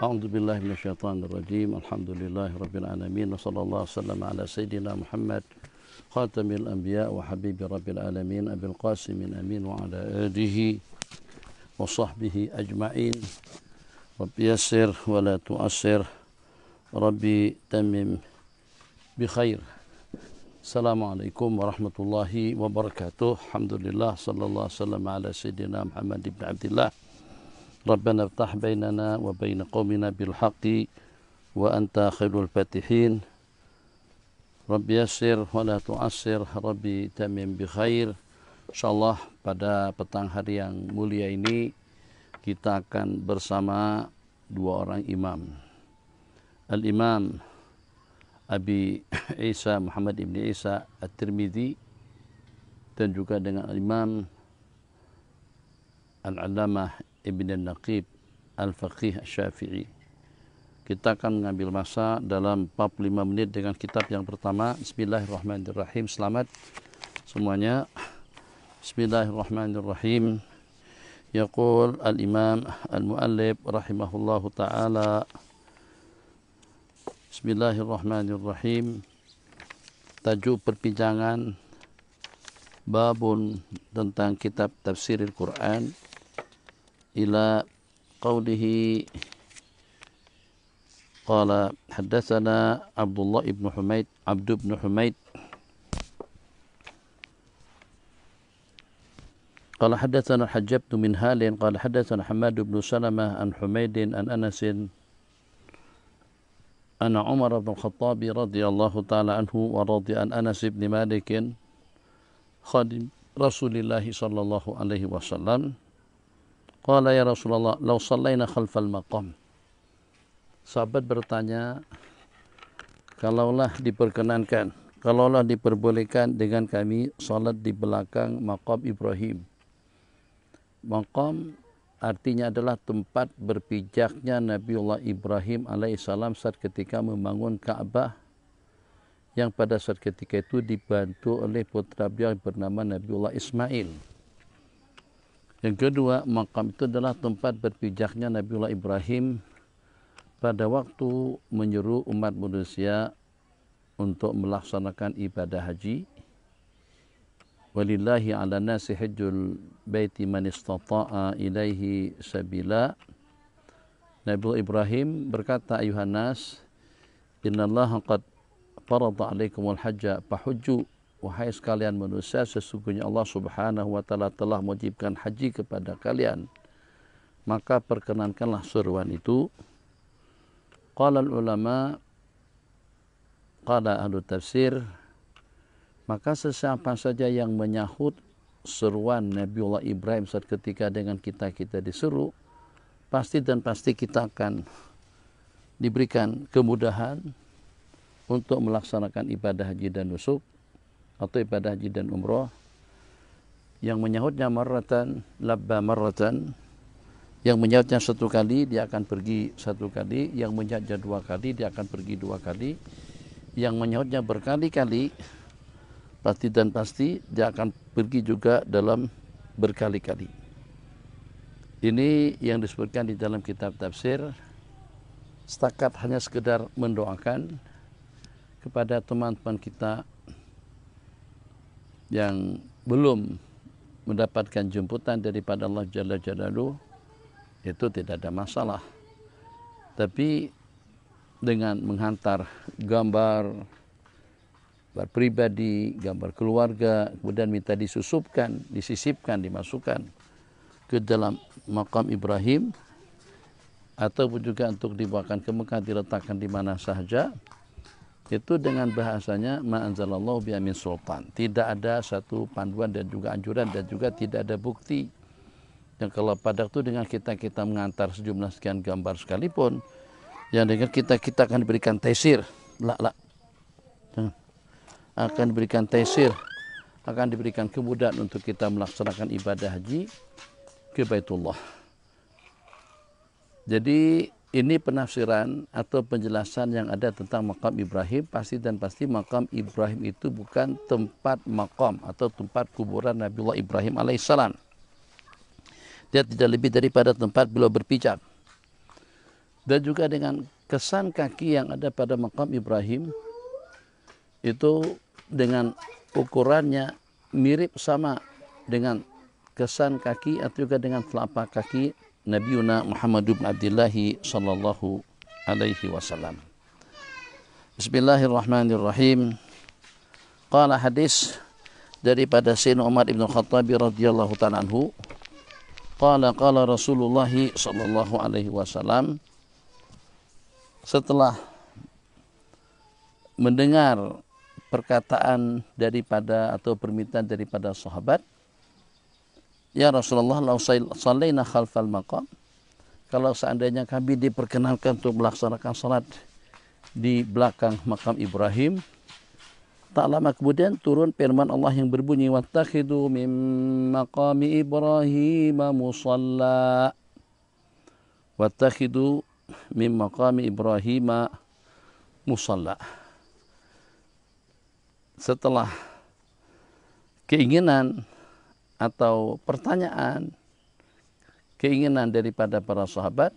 أعوذ بالله من الشيطان الرجيم الحمد لله رب العالمين وصلى الله وسلم على سيدنا محمد خاتم الأنبياء وحبيب رب العالمين أبي القاسم الأمين وعلى آله وصحبه أجمعين رب يسر ولا تؤسر ربي تمم بخير السلام عليكم ورحمة الله وبركاته الحمد لله صلى الله وسلم على سيدنا محمد بن عبد الله ربنا افتح بيننا وبين قومنا بالحق وأنت خير الفاتحين رب يسر ولا تعسر ربي tamim بخير Insya Allah pada petang hari yang mulia ini kita akan bersama dua orang imam. Al-Imam Abi Isa Muhammad Ibn Isa At-Tirmidhi dan juga dengan Al-Imam Al-Alamah Ibn Naqib Al-Faqih Syafi'i. Kita akan mengambil masa dalam 45 menit dengan kitab yang pertama. Bismillahirrahmanirrahim. Selamat semuanya. Bismillahirrahmanirrahim. Yaqul al-imam al-muallib rahimahullahu ta'ala. Bismillahirrahmanirrahim. Tajuk perbincangan babun tentang kitab tafsir Al-Quran. إلى قوله قال حدثنا عبد الله بن حميد عبد بن حميد قال حدثنا الحجاج بن منهال قال حدثنا حماد بن سلمة عن حميد عن أنس أن عمر بن الخطاب رضي الله تعالى عنه ورضي عن أنس بن مالك خادم رسول الله صلى الله عليه وسلم Qala ya Rasulullah, "Law sallaina khalfal maqam." Sahabat bertanya, "Kalaulah diperkenankan, kalaulah diperbolehkan dengan kami salat di belakang maqam Ibrahim." Maqam artinya adalah tempat berpijaknya Nabiullah Ibrahim alaihissalam saat ketika membangun Ka'bah yang pada saat ketika itu dibantu oleh putra beliau bernama Nabiullah Ismail. Yang kedua, makam itu adalah tempat berpijaknya Nabiullah Ibrahim pada waktu menyeru umat manusia untuk melaksanakan ibadah haji. Walillahi ala nasi hajjul baiti man istata'a ilaihi sabila. Nabi Ibrahim berkata, Ayuhan Nas, Inna Allah qad farada alaikumul hajja fahujju wahai sekalian manusia sesungguhnya Allah Subhanahu wa taala telah mewajibkan haji kepada kalian maka perkenankanlah seruan itu qala ulama qala ahli tafsir maka sesiapa saja yang menyahut seruan Nabiullah Ibrahim saat ketika dengan kita kita diseru pasti dan pasti kita akan diberikan kemudahan untuk melaksanakan ibadah haji dan nusuk atau ibadah haji dan umroh yang menyahutnya maratan labba maratan yang menyahutnya satu kali dia akan pergi satu kali yang menyahutnya dua kali dia akan pergi dua kali yang menyahutnya berkali-kali pasti dan pasti dia akan pergi juga dalam berkali-kali ini yang disebutkan di dalam kitab tafsir setakat hanya sekedar mendoakan kepada teman-teman kita yang belum mendapatkan jemputan daripada Allah Jalla Jalalu itu tidak ada masalah. Tapi dengan menghantar gambar gambar pribadi, gambar keluarga, kemudian minta disusupkan, disisipkan, dimasukkan ke dalam makam Ibrahim ataupun juga untuk dibawakan ke Mekah diletakkan di mana saja itu dengan bahasanya ma'anzalallahu bi'amin sultan. Tidak ada satu panduan dan juga anjuran dan juga tidak ada bukti. yang kalau pada itu dengan kita-kita mengantar sejumlah sekian gambar sekalipun, yang dengan kita-kita akan diberikan tesir. lak lak Akan diberikan tesir. Akan diberikan kemudahan untuk kita melaksanakan ibadah haji ke Baitullah. Jadi ini penafsiran atau penjelasan yang ada tentang makam Ibrahim pasti dan pasti makam Ibrahim itu bukan tempat makam atau tempat kuburan Nabiullah Ibrahim alaihissalam. Dia tidak lebih daripada tempat beliau berpijak. Dan juga dengan kesan kaki yang ada pada makam Ibrahim itu dengan ukurannya mirip sama dengan kesan kaki atau juga dengan telapak kaki nabiyuna Muhammad bin Abdullah sallallahu alaihi wasallam. Bismillahirrahmanirrahim. Qala hadis daripada Sayyidina Umar bin Khattab radhiyallahu ta'ala anhu. Qala qala Rasulullah sallallahu alaihi wasallam setelah mendengar perkataan daripada atau permintaan daripada sahabat Ya Rasulullah, lau salina khalfal maqam. Kalau seandainya kami diperkenankan untuk melaksanakan salat di belakang makam Ibrahim, tak lama kemudian turun firman Allah yang berbunyi wattakhidu mim maqami Ibrahim musalla. Wattakhidu mim maqami Ibrahim musalla. Setelah keinginan atau pertanyaan keinginan daripada para sahabat,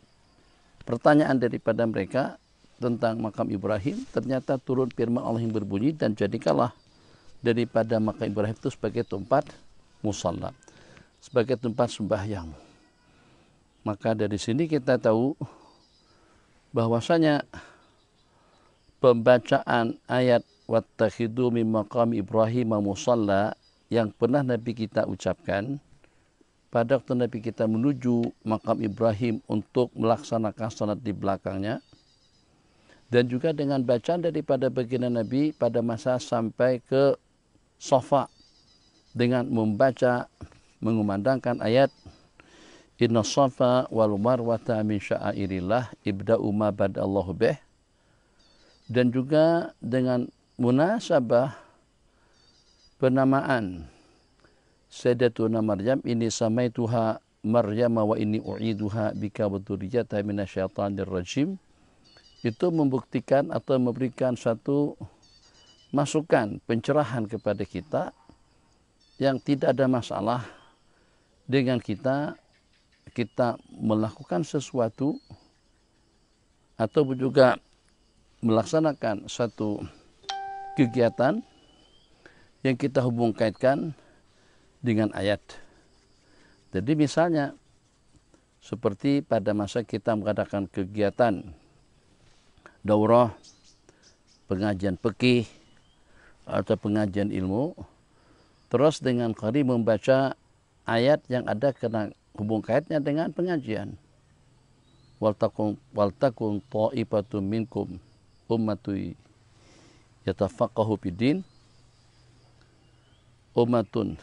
pertanyaan daripada mereka tentang makam Ibrahim, ternyata turun firman Allah yang berbunyi dan jadikanlah daripada makam Ibrahim itu sebagai tempat musalla, sebagai tempat sembahyang. Maka dari sini kita tahu bahwasanya pembacaan ayat wattakhidu min maqami Ibrahim musalla yang pernah Nabi kita ucapkan pada waktu Nabi kita menuju makam Ibrahim untuk melaksanakan salat di belakangnya dan juga dengan bacaan daripada baginda Nabi pada masa sampai ke Sofa dengan membaca mengumandangkan ayat Inna safa wal marwata min sya'airillah ibda'u ma badallahu bih dan juga dengan munasabah penamaan Sayyidatuna Maryam ini samai tuha Maryam wa ini u'iduha bika wa dzurriyyata minasyaitonir rajim itu membuktikan atau memberikan satu masukan pencerahan kepada kita yang tidak ada masalah dengan kita kita melakukan sesuatu atau juga melaksanakan satu kegiatan yang kita hubung kaitkan dengan ayat. Jadi misalnya seperti pada masa kita mengadakan kegiatan daurah, pengajian pekih atau pengajian ilmu, terus dengan kari membaca ayat yang ada kena hubung kaitnya dengan pengajian. Waltakun waltakun ta'ifatun minkum ummatui yatafaqahu bidin umatun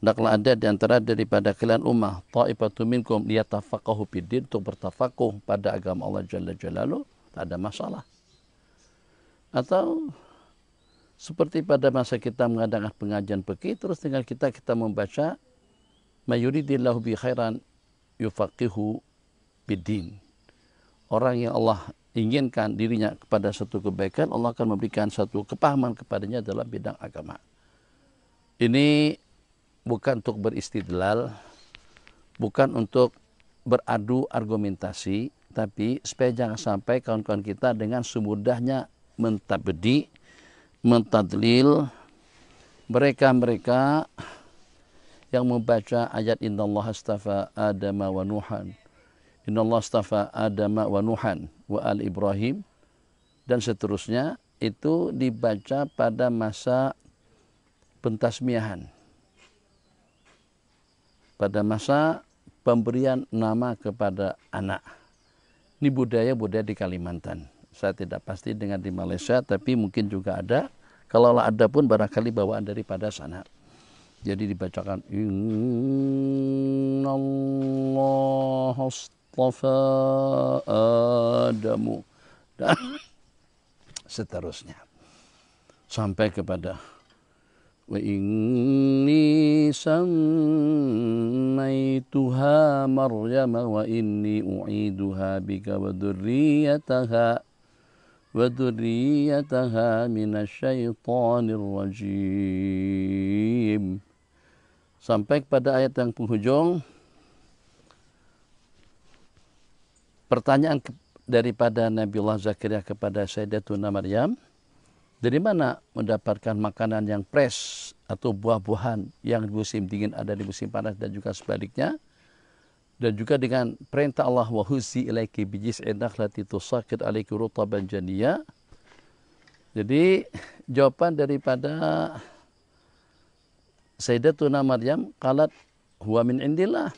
Naklah ada di antara daripada kalian umat ta'ifatu minkum liyatafaqahu bidin untuk bertafaqquh pada agama Allah jalla jalalu tak ada masalah atau seperti pada masa kita mengadakan pengajian pekih terus tinggal kita kita membaca mayuridillahu bi khairan yufaqihu bidin orang yang Allah inginkan dirinya kepada satu kebaikan Allah akan memberikan satu kepahaman kepadanya dalam bidang agama Ini bukan untuk beristidlal, bukan untuk beradu argumentasi, tapi supaya jangan sampai kawan-kawan kita dengan semudahnya mentabedi, mentadlil mereka-mereka yang membaca ayat innallaha astafa adama wa nuhan innallaha astafa adama wa nuhan wa al ibrahim dan seterusnya itu dibaca pada masa pentasmiahan pada masa pemberian nama kepada anak. Ini budaya-budaya di Kalimantan. Saya tidak pasti dengan di Malaysia, tapi mungkin juga ada. Kalau ada pun barangkali bawaan daripada sana. Jadi dibacakan Adamu dan seterusnya sampai kepada وإني سميتها مريم وإني أعيدها بك وذريتها وذريتها من الشيطان الرجيم Sampai kepada ayat yang penghujung Pertanyaan daripada Nabi Allah Zakaria kepada Sayyidatuna Maryam dari mana mendapatkan makanan yang fresh atau buah-buahan yang di musim dingin ada di musim panas dan juga sebaliknya? Dan juga dengan perintah Allah wa huzi ilaiki bijis nakhlati tusakit alaiki rutaban Jadi jawaban daripada Sayyidatuna Maryam kalat huwa min indillah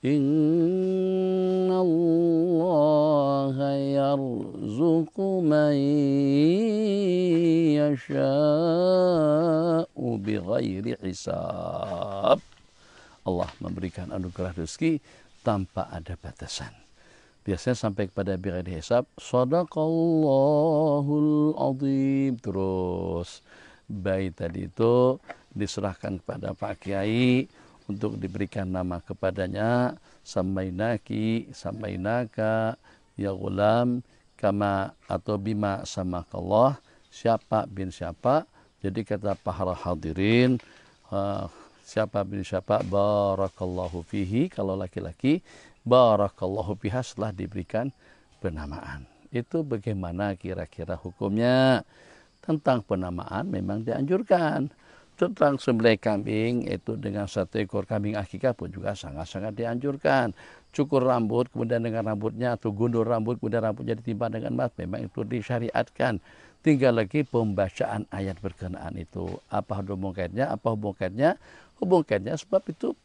إن الله يرزق من يشاء بغير حساب Allah memberikan anugerah rezeki tanpa ada batasan. Biasanya sampai kepada bighair hisab, sadaqallahul azim terus. Baik tadi itu diserahkan kepada Pak Kiai, untuk diberikan nama kepadanya samainaki samainaka ya ulam kama atau bima sama Allah siapa bin siapa jadi kata para hadirin eh, siapa bin siapa barakallahu fihi kalau laki-laki barakallahu fiha setelah diberikan penamaan itu bagaimana kira-kira hukumnya tentang penamaan memang dianjurkan tentang sembelih kambing itu dengan satu ekor kambing akikah pun juga sangat-sangat dianjurkan. Cukur rambut kemudian dengan rambutnya atau gundul rambut kemudian rambutnya ditimpa dengan emas memang itu disyariatkan. Tinggal lagi pembacaan ayat berkenaan itu. Apa hubung kaitnya? Apa hubung kaitnya? Hubung kaitnya sebab itu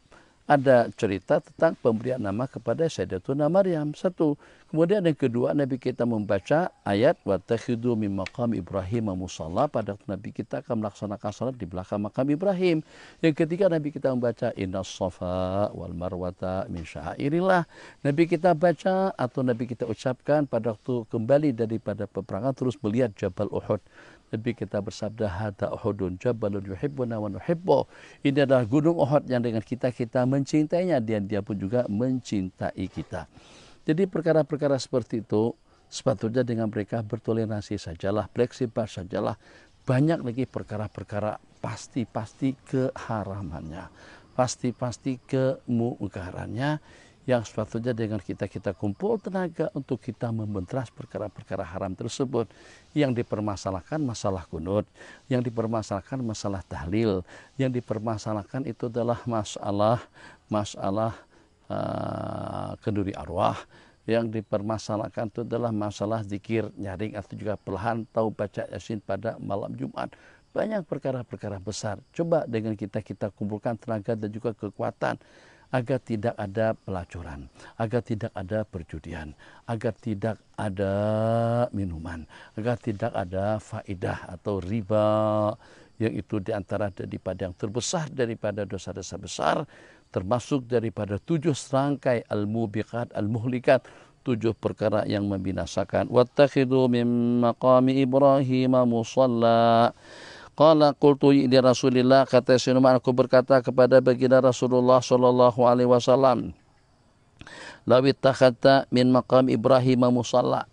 ada cerita tentang pemberian nama kepada Sayyidatuna Maryam. Satu, Kemudian yang kedua Nabi kita membaca ayat wa takhidu min maqam Ibrahim musalla pada Nabi kita akan melaksanakan salat di belakang makam Ibrahim. Yang ketiga Nabi kita membaca innas safa wal marwata min sya'airillah. Nabi kita baca atau Nabi kita ucapkan pada waktu kembali daripada peperangan terus melihat Jabal Uhud. Nabi kita bersabda hada Uhudun jabalun yuhibbuna wa nuhibbu. Ini adalah gunung Uhud yang dengan kita kita mencintainya dan dia pun juga mencintai kita. Jadi perkara-perkara seperti itu sepatutnya dengan mereka bertoleransi sajalah, fleksibel sajalah. Banyak lagi perkara-perkara pasti-pasti keharamannya, pasti-pasti kemungkarannya yang sepatutnya dengan kita kita kumpul tenaga untuk kita membentras perkara-perkara haram tersebut yang dipermasalahkan masalah kunut, yang dipermasalahkan masalah tahlil, yang dipermasalahkan itu adalah masalah masalah uh, kenduri arwah yang dipermasalahkan itu adalah masalah zikir nyaring atau juga pelahan tahu baca yasin pada malam Jumat banyak perkara-perkara besar coba dengan kita kita kumpulkan tenaga dan juga kekuatan agar tidak ada pelacuran, agar tidak ada perjudian, agar tidak ada minuman, agar tidak ada faidah atau riba yang itu diantara daripada yang terbesar daripada dosa-dosa besar termasuk daripada tujuh serangkai al-mubiqat al-muhlikat tujuh perkara yang membinasakan wattakhidhu min maqami ibrahim musalla Qala qultu li Rasulillah kata Sayyidina aku berkata kepada baginda Rasulullah sallallahu alaihi wasallam Lawi takhatta min maqam Ibrahim musalla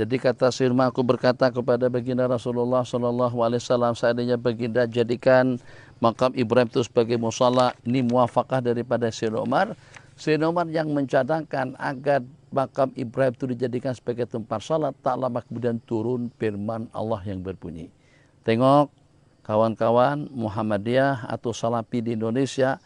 Jadi kata Sayyidina aku berkata kepada baginda Rasulullah sallallahu alaihi wasallam seandainya baginda jadikan makam Ibrahim itu sebagai musala ini muafakah daripada Sayyidina Umar Sayyidina Umar yang mencadangkan agar makam Ibrahim itu dijadikan sebagai tempat salat tak lama kemudian turun firman Allah yang berbunyi tengok kawan-kawan Muhammadiyah atau Salafi di Indonesia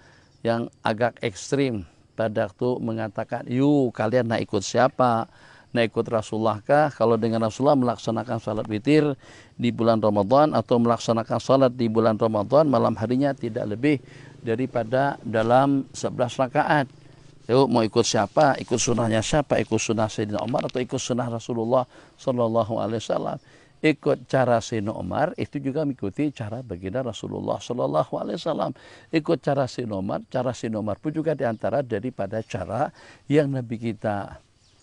yang agak ekstrim pada waktu mengatakan yuk kalian nak ikut siapa Nah ikut Rasulullah kah? Kalau dengan Rasulullah melaksanakan salat witir di bulan Ramadan atau melaksanakan salat di bulan Ramadan malam harinya tidak lebih daripada dalam 11 rakaat. Yuk mau ikut siapa? Ikut sunnahnya siapa? Ikut sunnah Sayyidina Umar atau ikut sunnah Rasulullah Sallallahu Alaihi Wasallam? ikut cara Sayyidina Umar itu juga mengikuti cara baginda Rasulullah Shallallahu Alaihi Wasallam ikut cara Sayyidina Umar cara Sayyidina Umar pun juga diantara daripada cara yang Nabi kita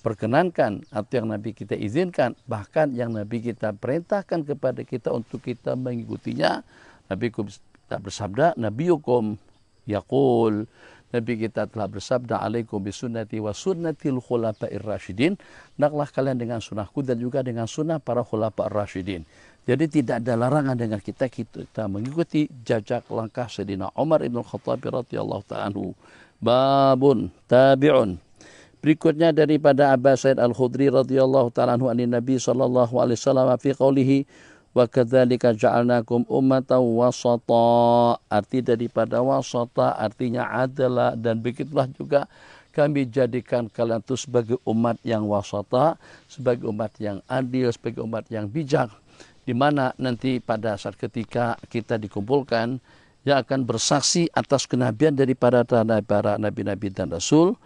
perkenankan atau yang Nabi kita izinkan, bahkan yang Nabi kita perintahkan kepada kita untuk kita mengikutinya. Nabi kita bersabda, Nabi Yukum Yakul, Nabi kita telah bersabda alaikum bisunnati wa sunnatil khulafa'ir rasyidin. Naklah kalian dengan sunnahku dan juga dengan sunnah para khulafa'ir rasyidin. Jadi tidak ada larangan dengan kita kita mengikuti jejak langkah Sayyidina Umar bin Khattab radhiyallahu ta'ala. Babun tabi'un Berikutnya daripada Abu Sa'id Al-Khudri radhiyallahu taala anhu an Nabi sallallahu alaihi wasallam fi qoulihi wa kadzalika ja'alnakum ummatan wasata. Arti daripada wasata artinya adalah dan begitulah juga kami jadikan kalian itu sebagai umat yang wasata, sebagai umat yang adil, sebagai umat yang bijak di mana nanti pada saat ketika kita dikumpulkan yang akan bersaksi atas kenabian daripada para nabi-nabi dan rasul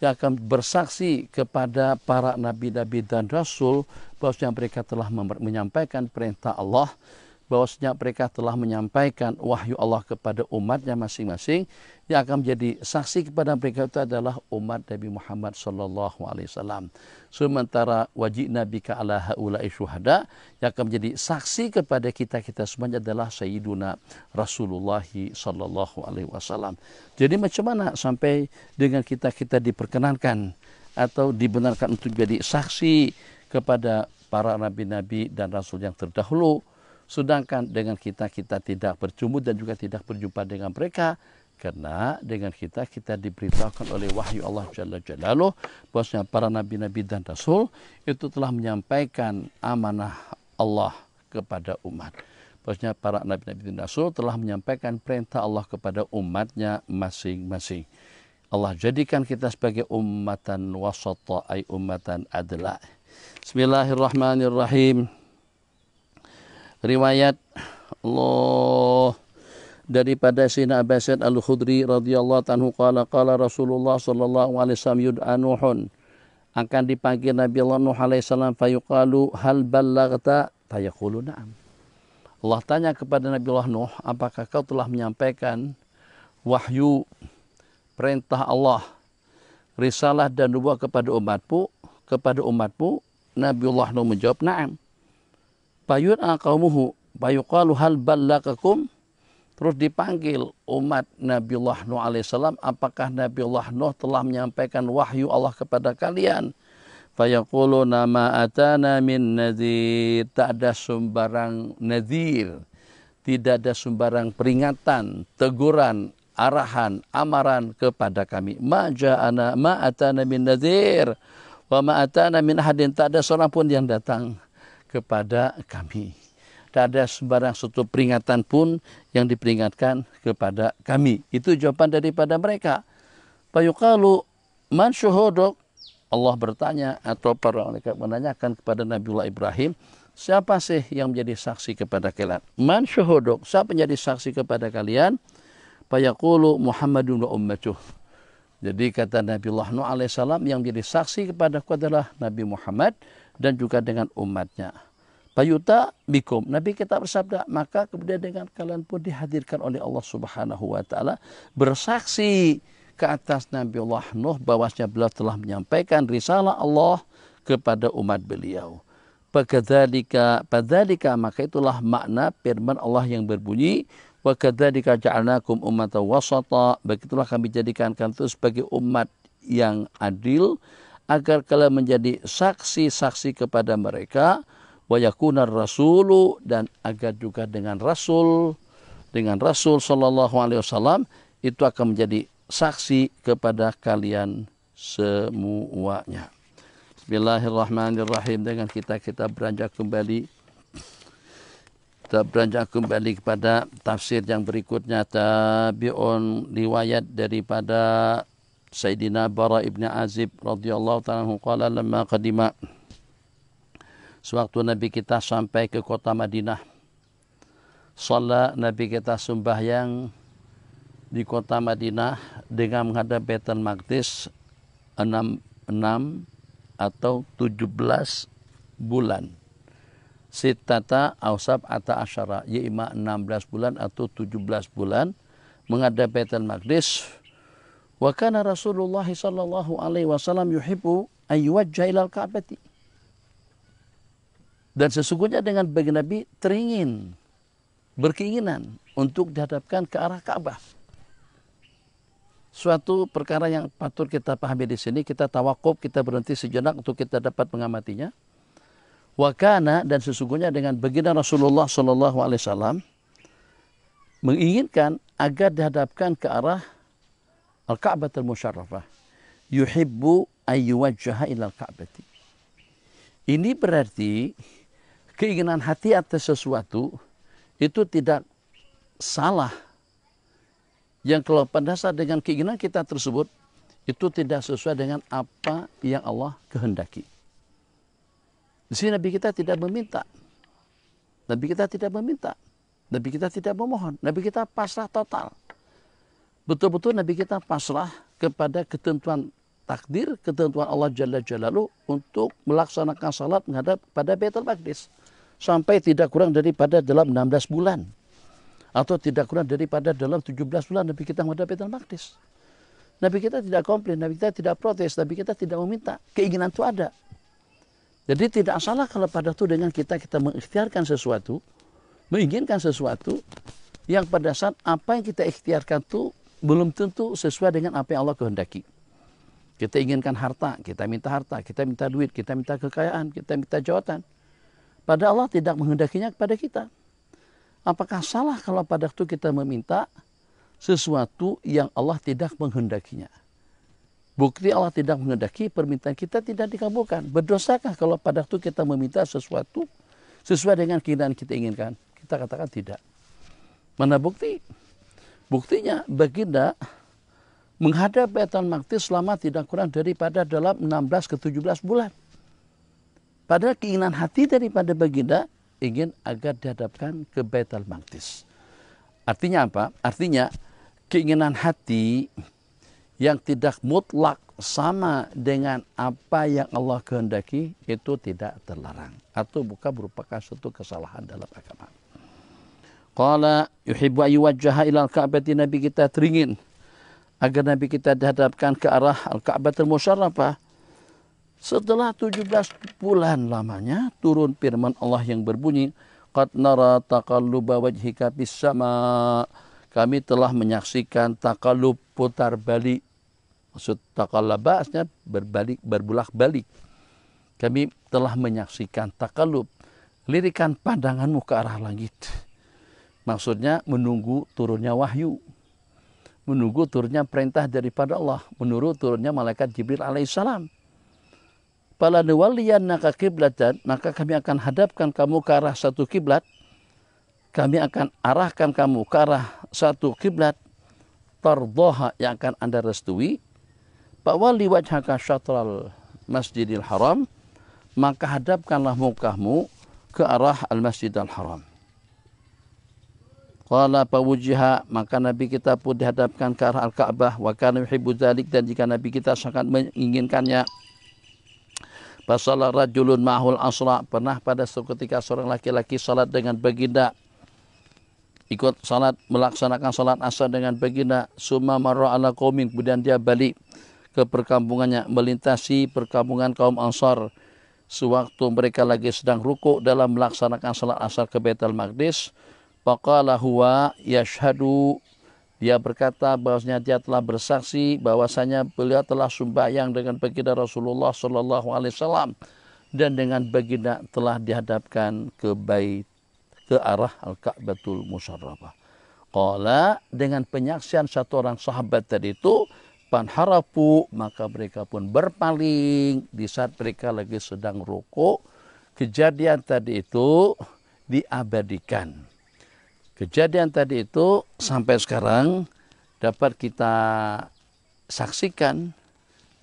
yang akan bersaksi kepada para nabi-nabi dan rasul bahwasanya mereka telah menyampaikan perintah Allah bahwasanya mereka telah menyampaikan wahyu Allah kepada umatnya masing-masing yang akan menjadi saksi kepada mereka itu adalah umat Nabi Muhammad sallallahu alaihi wasallam. Sementara wajib Nabi ka ala haula'i syuhada yang akan menjadi saksi kepada kita kita semuanya adalah sayyiduna Rasulullah sallallahu alaihi wasallam. Jadi macam mana sampai dengan kita kita diperkenankan atau dibenarkan untuk jadi saksi kepada para nabi-nabi dan rasul yang terdahulu sedangkan dengan kita kita tidak berjumpa dan juga tidak berjumpa dengan mereka karena dengan kita kita diberitakan oleh wahyu Allah Jalla Jalaluh bahwasanya para nabi-nabi dan rasul itu telah menyampaikan amanah Allah kepada umat. Bahwasanya para nabi-nabi dan rasul telah menyampaikan perintah Allah kepada umatnya masing-masing. Allah jadikan kita sebagai ummatan wasata ay ummatan adla. Bismillahirrahmanirrahim. Riwayat Allah daripada Sina Abasid Al-Khudri radhiyallahu anhu qala qala Rasulullah sallallahu alaihi wasallam yud'a Nuhun akan dipanggil Nabi Allah Nuh alaihi salam fayuqalu hal ballaghta tayaqulu na'am Allah tanya kepada Nabi Allah Nuh apakah kau telah menyampaikan wahyu perintah Allah risalah dan nubuah kepada umatmu kepada umatmu Nabi Allah Nuh menjawab na'am fayud'a qaumuhu fayuqalu hal ballagakum Terus dipanggil umat Nabiullah Nuh alaihissalam, apakah Nabiullah Nuh telah menyampaikan wahyu Allah kepada kalian? Fayaqulu nama atana min nadir. Tak ada sembarang nadir. Tidak ada sembarang peringatan, teguran, arahan, amaran kepada kami. Ma ja'ana ma atana min nadir. Wa ma atana min hadin. Tak ada seorang pun yang datang kepada kami tidak ada sembarang suatu peringatan pun yang diperingatkan kepada kami. Itu jawaban daripada mereka. Payukalu man syuhuduk? Allah bertanya atau para malaikat menanyakan kepada Nabiullah Ibrahim, siapa sih yang menjadi saksi kepada kalian? Man syuhuduk? Siapa menjadi saksi kepada kalian? Payakulu Muhammadun wa ummatuh. Jadi kata Nabiullah Nuh alaihissalam yang menjadi saksi kepada adalah Nabi Muhammad dan juga dengan umatnya. Fayuta bikum. Nabi kita bersabda, maka kemudian dengan kalian pun dihadirkan oleh Allah Subhanahu wa taala bersaksi ke atas Nabi Allah Nuh bahwasanya beliau telah menyampaikan risalah Allah kepada umat beliau. Pakadzalika padzalika maka itulah makna firman Allah yang berbunyi wa kadzalika ja'alnakum ummatan wasata begitulah kami jadikan kalian sebagai umat yang adil agar kalian menjadi saksi-saksi kepada mereka wa rasulu dan agar juga dengan rasul dengan rasul sallallahu alaihi wasallam itu akan menjadi saksi kepada kalian semuanya. Bismillahirrahmanirrahim dengan kita kita beranjak kembali kita beranjak kembali kepada tafsir yang berikutnya tabi'un riwayat daripada Sayyidina Bara ibn Azib radhiyallahu taala qala lamma qadima Sewaktu Nabi kita sampai ke kota Madinah, sholat Nabi kita sembahyang di kota Madinah dengan menghadap Baitul Maqdis 6, 6 atau 17 bulan. Sitata ausab ata asyara, yaitu 16 bulan atau 17 bulan menghadap Baitul Maqdis. Wa kana Rasulullah sallallahu alaihi wasallam yuhibbu ila al Ka'bati. Dan sesungguhnya dengan bagi Nabi teringin, berkeinginan untuk dihadapkan ke arah Ka'bah. Suatu perkara yang patut kita pahami di sini, kita tawakub kita berhenti sejenak untuk kita dapat mengamatinya. Wakana dan sesungguhnya dengan baginda Rasulullah Shallallahu Alaihi Wasallam menginginkan agar dihadapkan ke arah Al-Ka'bah al-Musharrafah. Yuhibbu ayyuwajjaha Al-Ka'bati. Ini berarti keinginan hati atas sesuatu itu tidak salah. Yang kalau dasar dengan keinginan kita tersebut itu tidak sesuai dengan apa yang Allah kehendaki. Di sini Nabi kita tidak meminta. Nabi kita tidak meminta. Nabi kita tidak memohon. Nabi kita pasrah total. Betul-betul Nabi kita pasrah kepada ketentuan takdir, ketentuan Allah Jalla Jalalu untuk melaksanakan salat menghadap pada Baitul Maqdis sampai tidak kurang daripada dalam 16 bulan atau tidak kurang daripada dalam 17 bulan Nabi kita menghadapi Baitul Maqdis. Nabi kita tidak komplain, Nabi kita tidak protes, Nabi kita tidak meminta. Keinginan itu ada. Jadi tidak salah kalau pada itu dengan kita kita mengikhtiarkan sesuatu, menginginkan sesuatu yang pada saat apa yang kita ikhtiarkan itu belum tentu sesuai dengan apa yang Allah kehendaki. Kita inginkan harta, kita minta harta, kita minta duit, kita minta kekayaan, kita minta jawatan. Pada Allah tidak menghendakinya kepada kita. Apakah salah kalau pada waktu kita meminta sesuatu yang Allah tidak menghendakinya? Bukti Allah tidak menghendaki permintaan kita tidak dikabulkan. Berdosakah kalau pada waktu kita meminta sesuatu sesuai dengan keinginan kita inginkan? Kita katakan tidak. Mana bukti? Buktinya baginda menghadapi Baitul Maqdis selama tidak kurang daripada dalam 16 ke 17 bulan. Padahal keinginan hati daripada baginda ingin agar dihadapkan ke Baitul Maqdis. Artinya apa? Artinya keinginan hati yang tidak mutlak sama dengan apa yang Allah kehendaki itu tidak terlarang atau bukan merupakan suatu kesalahan dalam agama. Qala yuhibbu ayyuwajjaha ilal ka'bati Nabi kita teringin agar Nabi kita dihadapkan ke arah Al-Ka'batul Musyarrafah setelah 17 bulan lamanya turun firman Allah yang berbunyi, "Qad nara taqalluba wajhika fis sama." Kami telah menyaksikan takalub putar balik. Maksud takalabasnya berbalik, berbulak-balik. Kami telah menyaksikan takalub lirikan pandanganmu ke arah langit. Maksudnya menunggu turunnya wahyu. Menunggu turunnya perintah daripada Allah. Menurut turunnya malaikat Jibril alaihissalam falanuwalliyannaka kiblatan maka kami akan hadapkan kamu ke arah satu kiblat kami akan arahkan kamu ke arah satu kiblat tardoha yang akan anda restui Pawali wajhaka syatral masjidil haram maka hadapkanlah mukamu ke arah al-masjidil haram Qala pawujiha maka Nabi kita pun dihadapkan ke arah Al-Ka'bah wa kana yuhibbu dan jika Nabi kita sangat menginginkannya Fasalah rajulun ma'hul asra. Pernah pada ketika seorang laki-laki salat dengan baginda. Ikut salat, melaksanakan salat asar dengan baginda. summa marra ala qawmin. Kemudian dia balik ke perkampungannya. Melintasi perkampungan kaum ansar. Sewaktu mereka lagi sedang rukuk dalam melaksanakan salat asar ke Baitul Maqdis. Faqala huwa yashhadu dia berkata bahwasanya dia telah bersaksi bahwasanya beliau telah sumbayang dengan baginda Rasulullah Shallallahu Alaihi Wasallam dan dengan baginda telah dihadapkan ke bait ke arah Al-Ka'batul Musharrafah. Qala dengan penyaksian satu orang sahabat tadi itu panharapu maka mereka pun berpaling di saat mereka lagi sedang rokok kejadian tadi itu diabadikan Kejadian tadi itu sampai sekarang dapat kita saksikan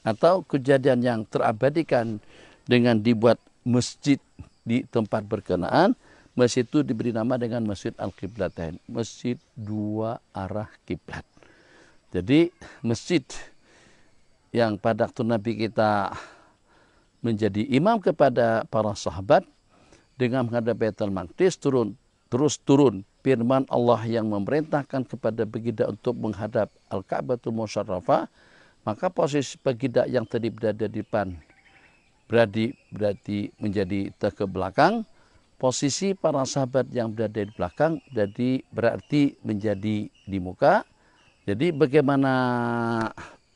atau kejadian yang terabadikan dengan dibuat masjid di tempat berkenaan. Masjid itu diberi nama dengan Masjid Al-Qiblatain, eh, masjid dua arah kiblat. Jadi masjid yang pada waktu Nabi kita menjadi imam kepada para sahabat dengan menghadap Baitul Maqdis turun terus turun firman Allah yang memerintahkan kepada Begida untuk menghadap Al-Ka'batul Musyarrafah, maka posisi Begida yang tadi berada di depan berarti, berarti menjadi ke belakang, posisi para sahabat yang berada di belakang jadi berarti menjadi di muka. Jadi bagaimana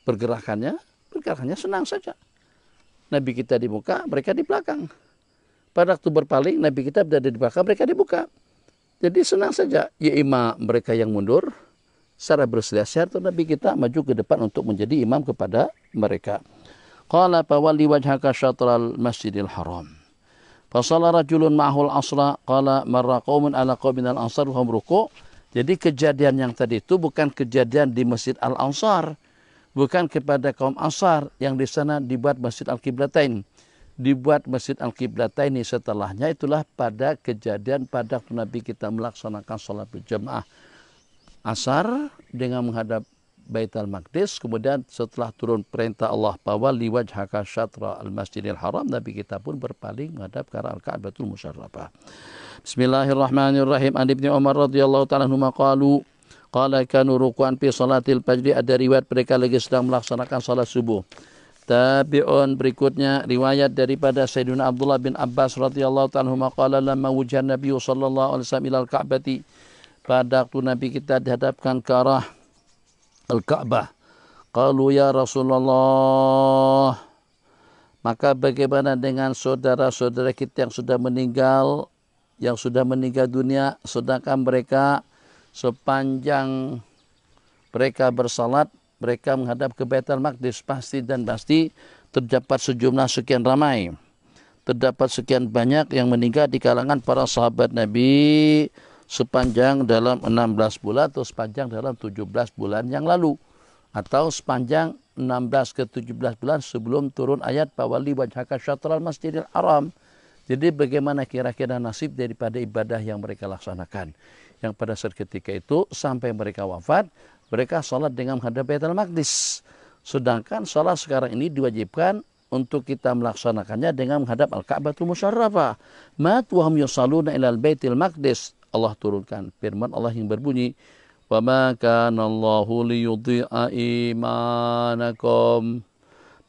pergerakannya? Pergerakannya senang saja. Nabi kita di muka, mereka di belakang. Pada waktu berpaling, Nabi kita berada di belakang, mereka di muka. Jadi senang saja, ya imam mereka yang mundur, secara berselesai atau Nabi kita maju ke depan untuk menjadi imam kepada mereka. Qala fawalli wajhaka syatral masjidil haram. Fasala rajulun ma'ahul asra qala marra qaumun ala qaumin al-ansar hum ruku. Jadi kejadian yang tadi itu bukan kejadian di Masjid Al-Ansar, bukan kepada kaum Ansar yang di sana dibuat Masjid Al-Qiblatain dibuat Masjid Al-Qiblata ini setelahnya itulah pada kejadian pada Nabi kita melaksanakan sholat berjamaah asar dengan menghadap Baitul Maqdis kemudian setelah turun perintah Allah bahwa liwajhaka syatra al-masjidil haram Nabi kita pun berpaling menghadap ke arah Al-Ka'batul Musyarrafah Bismillahirrahmanirrahim An Ibnu Umar radhiyallahu taala anhu qalu qala kanu ruku'an fi salatil fajri ada riwayat mereka lagi sedang melaksanakan salat subuh Tabi'un berikutnya riwayat daripada Sayyidina Abdullah bin Abbas radhiyallahu taala qala lamma wujiha Nabi sallallahu alaihi wasallam ilal Ka'bati pada waktu Nabi kita dihadapkan ke arah Al-Ka'bah qalu ya Rasulullah maka bagaimana dengan saudara-saudara kita yang sudah meninggal yang sudah meninggal dunia sedangkan mereka sepanjang mereka bersalat mereka menghadap ke Baitul Maqdis pasti dan pasti terdapat sejumlah sekian ramai terdapat sekian banyak yang meninggal di kalangan para sahabat Nabi sepanjang dalam 16 bulan atau sepanjang dalam 17 bulan yang lalu atau sepanjang 16 ke 17 bulan sebelum turun ayat pawali wajhaka syatral masjidil haram jadi bagaimana kira-kira nasib daripada ibadah yang mereka laksanakan yang pada saat ketika itu sampai mereka wafat mereka sholat dengan menghadap Baitul Maqdis. Sedangkan sholat sekarang ini diwajibkan untuk kita melaksanakannya dengan menghadap Al-Ka'batul Musyarrafah. Mat wahum yusaluna ilal Baitul Maqdis. Allah turunkan firman Allah yang berbunyi, "Wa ma kana Allahu liyudhi'a imanakum."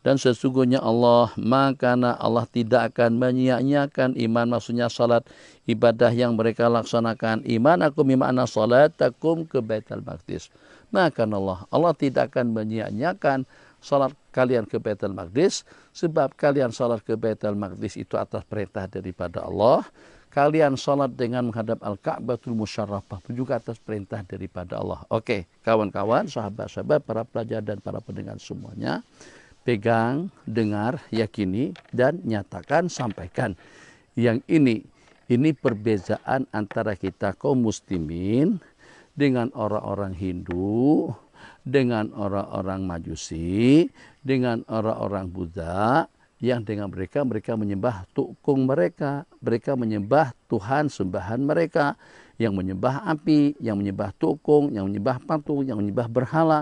Dan sesungguhnya Allah, maka Allah tidak akan menyia-nyiakan iman, maksudnya salat ibadah yang mereka laksanakan. Iman aku mimana salat takum ke Baitul Maqdis akan Allah. Allah tidak akan menyia-nyiakan salat kalian ke Baitul Maqdis sebab kalian salat ke Baitul Maqdis itu atas perintah daripada Allah. Kalian salat dengan menghadap Al-Ka'batul Musyarrafah juga atas perintah daripada Allah. Oke, kawan-kawan, sahabat-sahabat, para pelajar dan para pendengar semuanya, pegang, dengar, yakini dan nyatakan, sampaikan. Yang ini ini perbezaan antara kita kaum muslimin dengan orang-orang Hindu, dengan orang-orang Majusi, dengan orang-orang Buddha, yang dengan mereka mereka menyembah tukung mereka, mereka menyembah Tuhan sembahan mereka, yang menyembah api, yang menyembah tukung, yang menyembah patung, yang menyembah berhala.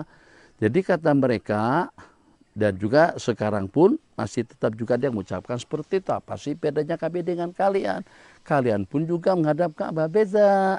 Jadi kata mereka dan juga sekarang pun masih tetap juga dia mengucapkan seperti itu. Apa sih bedanya kami dengan kalian? Kalian pun juga menghadap Ka'bah beza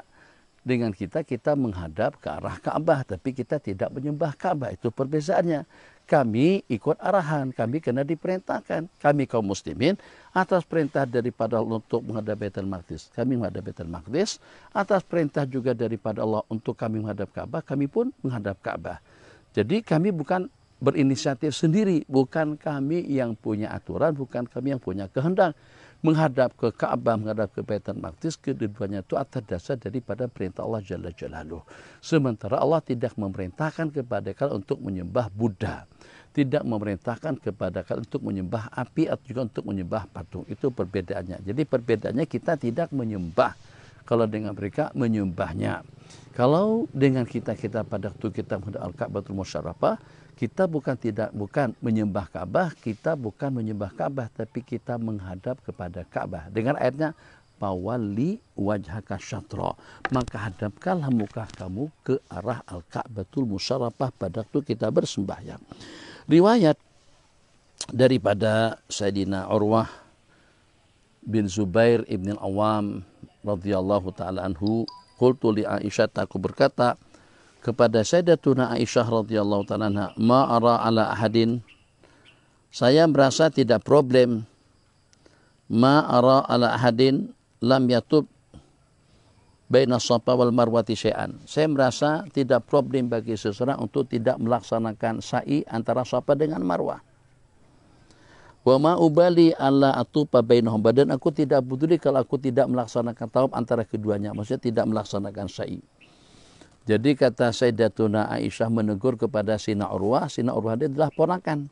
dengan kita kita menghadap ke arah Ka'bah tapi kita tidak menyembah Ka'bah itu perbezaannya kami ikut arahan kami kena diperintahkan kami kaum muslimin atas perintah daripada Allah untuk menghadap Baitul Maqdis kami menghadap Baitul Maqdis atas perintah juga daripada Allah untuk kami menghadap Ka'bah kami pun menghadap Ka'bah jadi kami bukan berinisiatif sendiri bukan kami yang punya aturan bukan kami yang punya kehendak menghadap ke Ka'bah, menghadap ke Baitul Maqdis, kedua-duanya itu atas dasar daripada perintah Allah Jalla Jalaluh. Sementara Allah tidak memerintahkan kepada kalian untuk menyembah Buddha tidak memerintahkan kepada kalian untuk menyembah api atau juga untuk menyembah patung. Itu perbedaannya. Jadi perbedaannya kita tidak menyembah. Kalau dengan mereka menyembahnya. Kalau dengan kita kita pada waktu kita menghadap Al-Ka'batul Musyarafah, kita bukan tidak bukan menyembah Ka'bah, kita bukan menyembah Ka'bah, tapi kita menghadap kepada Ka'bah. Dengan ayatnya "Pawali wajhaka syatra maka hadapkanlah muka kamu ke arah al-Ka'batul Musharrafah pada waktu kita bersembahyang. Riwayat daripada Sayyidina Urwah bin Zubair ibn al-Awam radhiyallahu taala anhu qultu li Aisyah aku berkata kepada Sayyidatuna Aisyah radhiyallahu taala ara ala ahadin saya merasa tidak problem ma ara ala ahadin lam yatub baina safa wal marwati syai'an. Saya merasa tidak problem bagi seseorang untuk tidak melaksanakan sa'i antara safa dengan marwah. Wa ma ubali alla atupa bainahum badan aku tidak peduli kalau aku tidak melaksanakan tawaf antara keduanya, maksudnya tidak melaksanakan sa'i. Jadi kata Sayyidatuna Aisyah menegur kepada Sina Urwah, Sina Urwah dia adalah ponakan.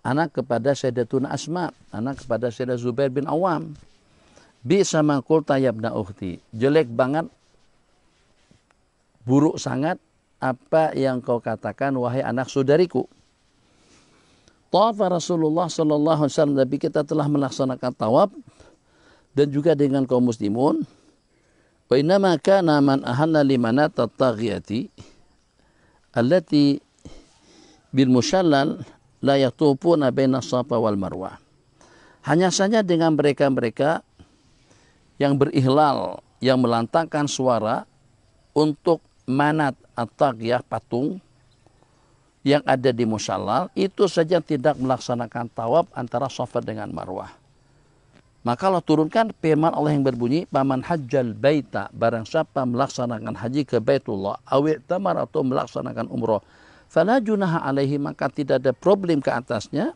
Anak kepada Sayyidatuna Asma, anak kepada Sayyidat Zubair bin Awam. Bi sama kulta yabna ukhti, jelek banget, buruk sangat apa yang kau katakan wahai anak saudariku. Tawafa Rasulullah Shallallahu Alaihi Wasallam, tapi kita telah melaksanakan tawaf dan juga dengan kaum muslimun Wa innama kana man ahalla limanat at-taghiyati allati bil musyallal la yatufuna baina safa wal marwah. Hanya saja dengan mereka-mereka yang berihlal, yang melantangkan suara untuk manat atau ya patung yang ada di musyallal, itu saja tidak melaksanakan tawaf antara safa dengan marwah. Maka Allah turunkan firman Allah yang berbunyi, "Paman hajjal baita, barang siapa melaksanakan haji ke Baitullah, awi tamar atau melaksanakan umroh fala junaha alaihi maka tidak ada problem ke atasnya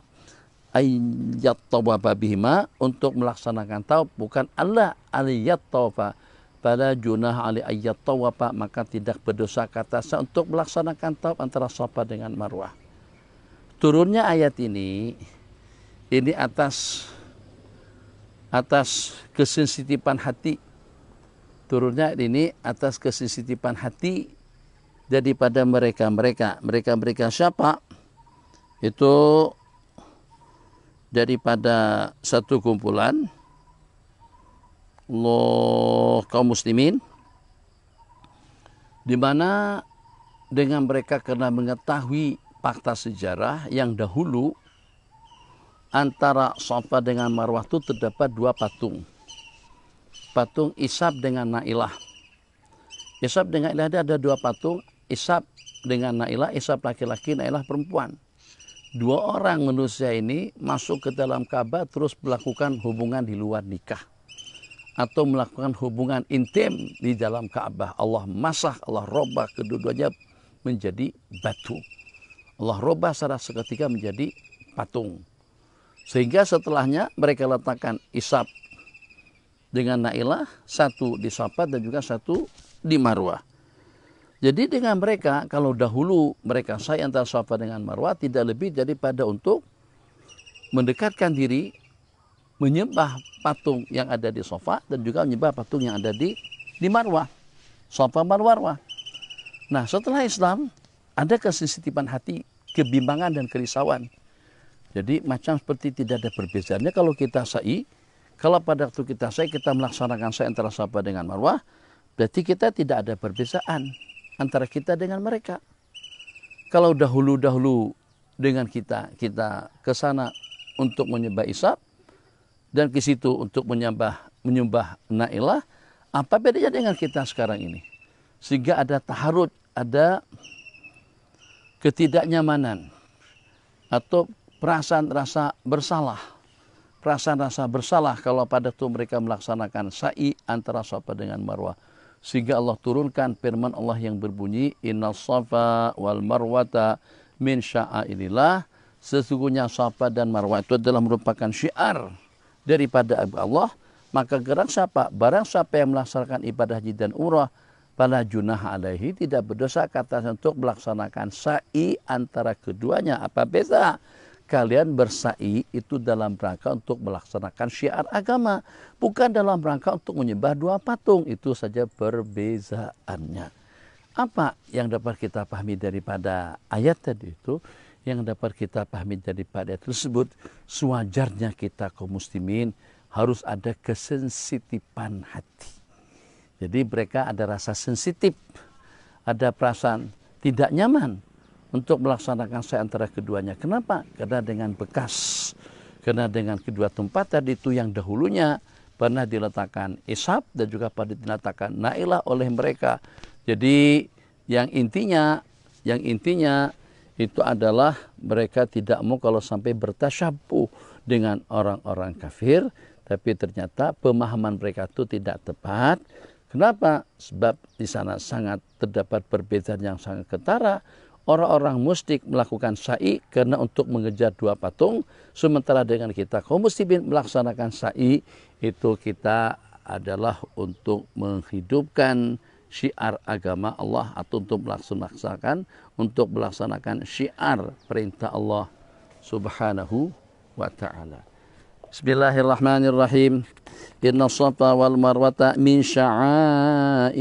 ayyat tawaba bihima untuk melaksanakan taub bukan Allah aliyat tawaba pada junah ali ayat tawaba maka tidak berdosa kata untuk melaksanakan taub antara Safa dengan Marwah turunnya ayat ini ini atas atas kesensitifan hati. Turunnya ini atas kesensitifan hati jadi pada mereka-mereka. Mereka-mereka siapa? Itu jadi pada satu kumpulan Allah kaum muslimin di mana dengan mereka karena mengetahui fakta sejarah yang dahulu antara Safa dengan Marwah itu terdapat dua patung. Patung Isab dengan Nailah. Isab dengan Nailah ada dua patung. Isab dengan Nailah, Isab laki-laki, Nailah perempuan. Dua orang manusia ini masuk ke dalam Ka'bah terus melakukan hubungan di luar nikah. Atau melakukan hubungan intim di dalam Ka'bah. Allah masah, Allah robah, kedua-duanya menjadi batu. Allah robah secara seketika menjadi patung. Sehingga setelahnya mereka letakkan isap dengan nailah, satu di sapat dan juga satu di Marwah. Jadi dengan mereka, kalau dahulu mereka sayang antara sapat dengan Marwah tidak lebih daripada untuk mendekatkan diri menyembah patung yang ada di sofa dan juga menyembah patung yang ada di di Marwah. sofa Marwah. Nah, setelah Islam ada kesensitifan hati, kebimbangan dan kerisauan. Jadi macam seperti tidak ada perbedaannya kalau kita sa'i, kalau pada waktu kita sa'i kita melaksanakan sa'i antara sahabat dengan Marwah, berarti kita tidak ada perbezaan antara kita dengan mereka. Kalau dahulu-dahulu dengan kita kita ke sana untuk menyembah Isab dan ke situ untuk menyembah menyembah Nailah, apa bedanya dengan kita sekarang ini? Sehingga ada taharut, ada ketidaknyamanan atau perasaan rasa bersalah. Perasaan rasa bersalah kalau pada itu mereka melaksanakan sa'i antara Safa dengan Marwah. Sehingga Allah turunkan firman Allah yang berbunyi, Innal Safa wal Marwata min sya'airillah. Sesungguhnya Safa dan Marwah itu adalah merupakan syiar daripada Allah. Maka gerak siapa? Barang siapa yang melaksanakan ibadah haji dan umrah, pada junah alaihi tidak berdosa kata untuk melaksanakan sa'i antara keduanya. Apa beda? kalian bersa'i itu dalam rangka untuk melaksanakan syiar agama, bukan dalam rangka untuk menyembah dua patung. Itu saja perbezaannya. Apa yang dapat kita pahami daripada ayat tadi itu? Yang dapat kita pahami daripada ayat tersebut, sewajarnya kita kaum muslimin harus ada kesensitifan hati. Jadi mereka ada rasa sensitif, ada perasaan tidak nyaman untuk melaksanakan saya antara keduanya. Kenapa? Karena dengan bekas, karena dengan kedua tempat tadi itu yang dahulunya pernah diletakkan isap dan juga pernah diletakkan nailah oleh mereka. Jadi yang intinya, yang intinya itu adalah mereka tidak mau kalau sampai bertasyabuh dengan orang-orang kafir tapi ternyata pemahaman mereka itu tidak tepat Kenapa? Sebab di sana sangat terdapat perbedaan yang sangat ketara orang-orang mustik melakukan sa'i karena untuk mengejar dua patung sementara dengan kita kaum muslimin melaksanakan sa'i itu kita adalah untuk menghidupkan syiar agama Allah atau untuk melaksanakan untuk melaksanakan syiar perintah Allah Subhanahu wa taala. Bismillahirrahmanirrahim. Inna safa wal marwata min sya'airillah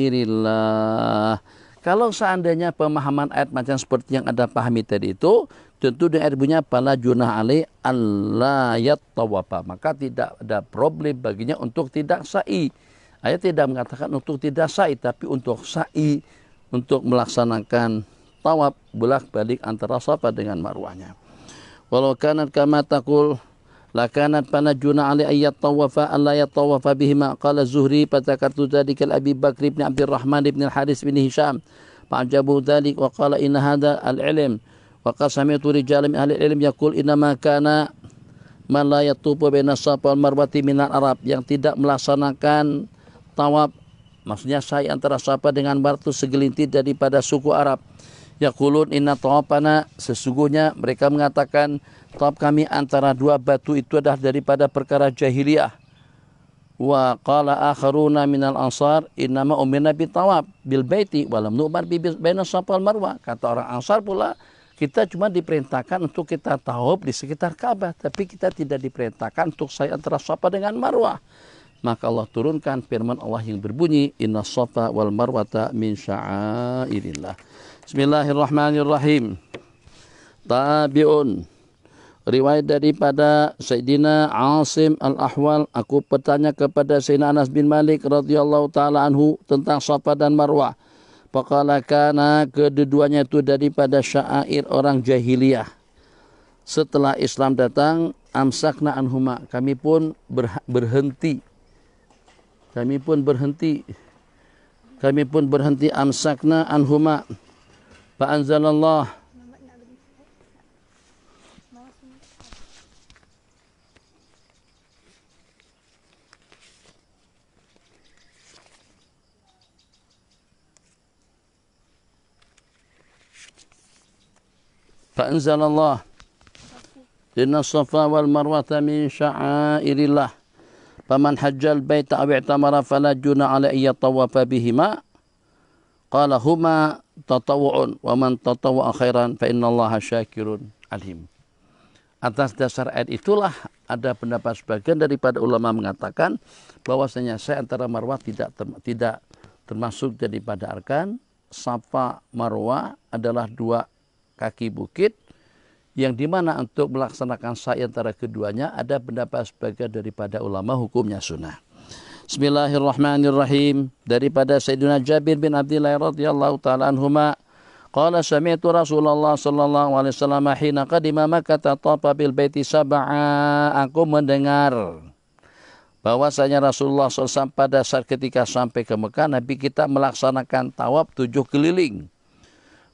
kalau seandainya pemahaman ayat macam seperti yang Anda pahami tadi itu, tentu dengan ayat bunyinya pala junah ali Allah yattawafa. Maka tidak ada problem baginya untuk tidak sa'i. Ayat tidak mengatakan untuk tidak sa'i, tapi untuk sa'i, untuk melaksanakan tawab bolak-balik antara sapa dengan marwahnya. Walau kanat kama takul lakanat panajuna ali ayat tawafa alla yatawafa bihima qala zuhri fatakartu dzalika al-abi bakr ibn abdurrahman ibn al-haris bin hisham fa'jabu dzalik wa qala inna hadha al-ilm wa qad sami'tu min ahli ilm yakul inna ma kana man la yatufu baina safa wal marwati minal arab yang tidak melaksanakan tawaf maksudnya saya antara safa dengan marwah segelintir daripada suku Arab yaqulun inna tawafana sesungguhnya mereka mengatakan Tap kami antara dua batu itu adalah daripada perkara jahiliyah. Wa qala akharuna minal ansar innama umirna tawab bil baiti walam nu'mar bi baina safa marwa. Kata orang ansar pula kita cuma diperintahkan untuk kita tawaf di sekitar Ka'bah, tapi kita tidak diperintahkan untuk saya antara Safa dengan Marwah. Maka Allah turunkan firman Allah yang berbunyi, Inna Safa wal Marwata min sya'airillah. Bismillahirrahmanirrahim. Tabi'un Riwayat daripada Sayyidina Asim Al-Ahwal, aku bertanya kepada Sayyidina Anas bin Malik radhiyallahu taala anhu tentang Safa dan Marwah. Pakala kana kedua-duanya itu daripada syair orang jahiliyah. Setelah Islam datang, amsakna anhuma, kami pun berhenti. Kami pun berhenti. Kami pun berhenti amsakna anhuma. Fa anzalallahu فأنزل الله إن الصفا والمروة من شعائر الله فمن حج البيت أو اعتمر فلا جنى عليه يطوف بهما قال هما تطوع ومن تطوع خيرا فإن الله شاكر عليم Atas dasar ayat itulah ada pendapat sebagian daripada ulama mengatakan bahwasanya saya antara marwah tidak ter, tidak termasuk daripada arkan. Safa marwah adalah dua kaki bukit yang dimana untuk melaksanakan sa'i antara keduanya ada pendapat sebagian daripada ulama hukumnya sunnah. Bismillahirrahmanirrahim daripada Sayyidina Jabir bin Abdullah radhiyallahu taala anhuma qala sami'tu Rasulullah sallallahu alaihi wasallam hina qadima Makkah tatafa bil baiti sab'a aku mendengar bahwasanya Rasulullah SAW pada saat ketika sampai ke Mekah Nabi kita melaksanakan tawaf tujuh keliling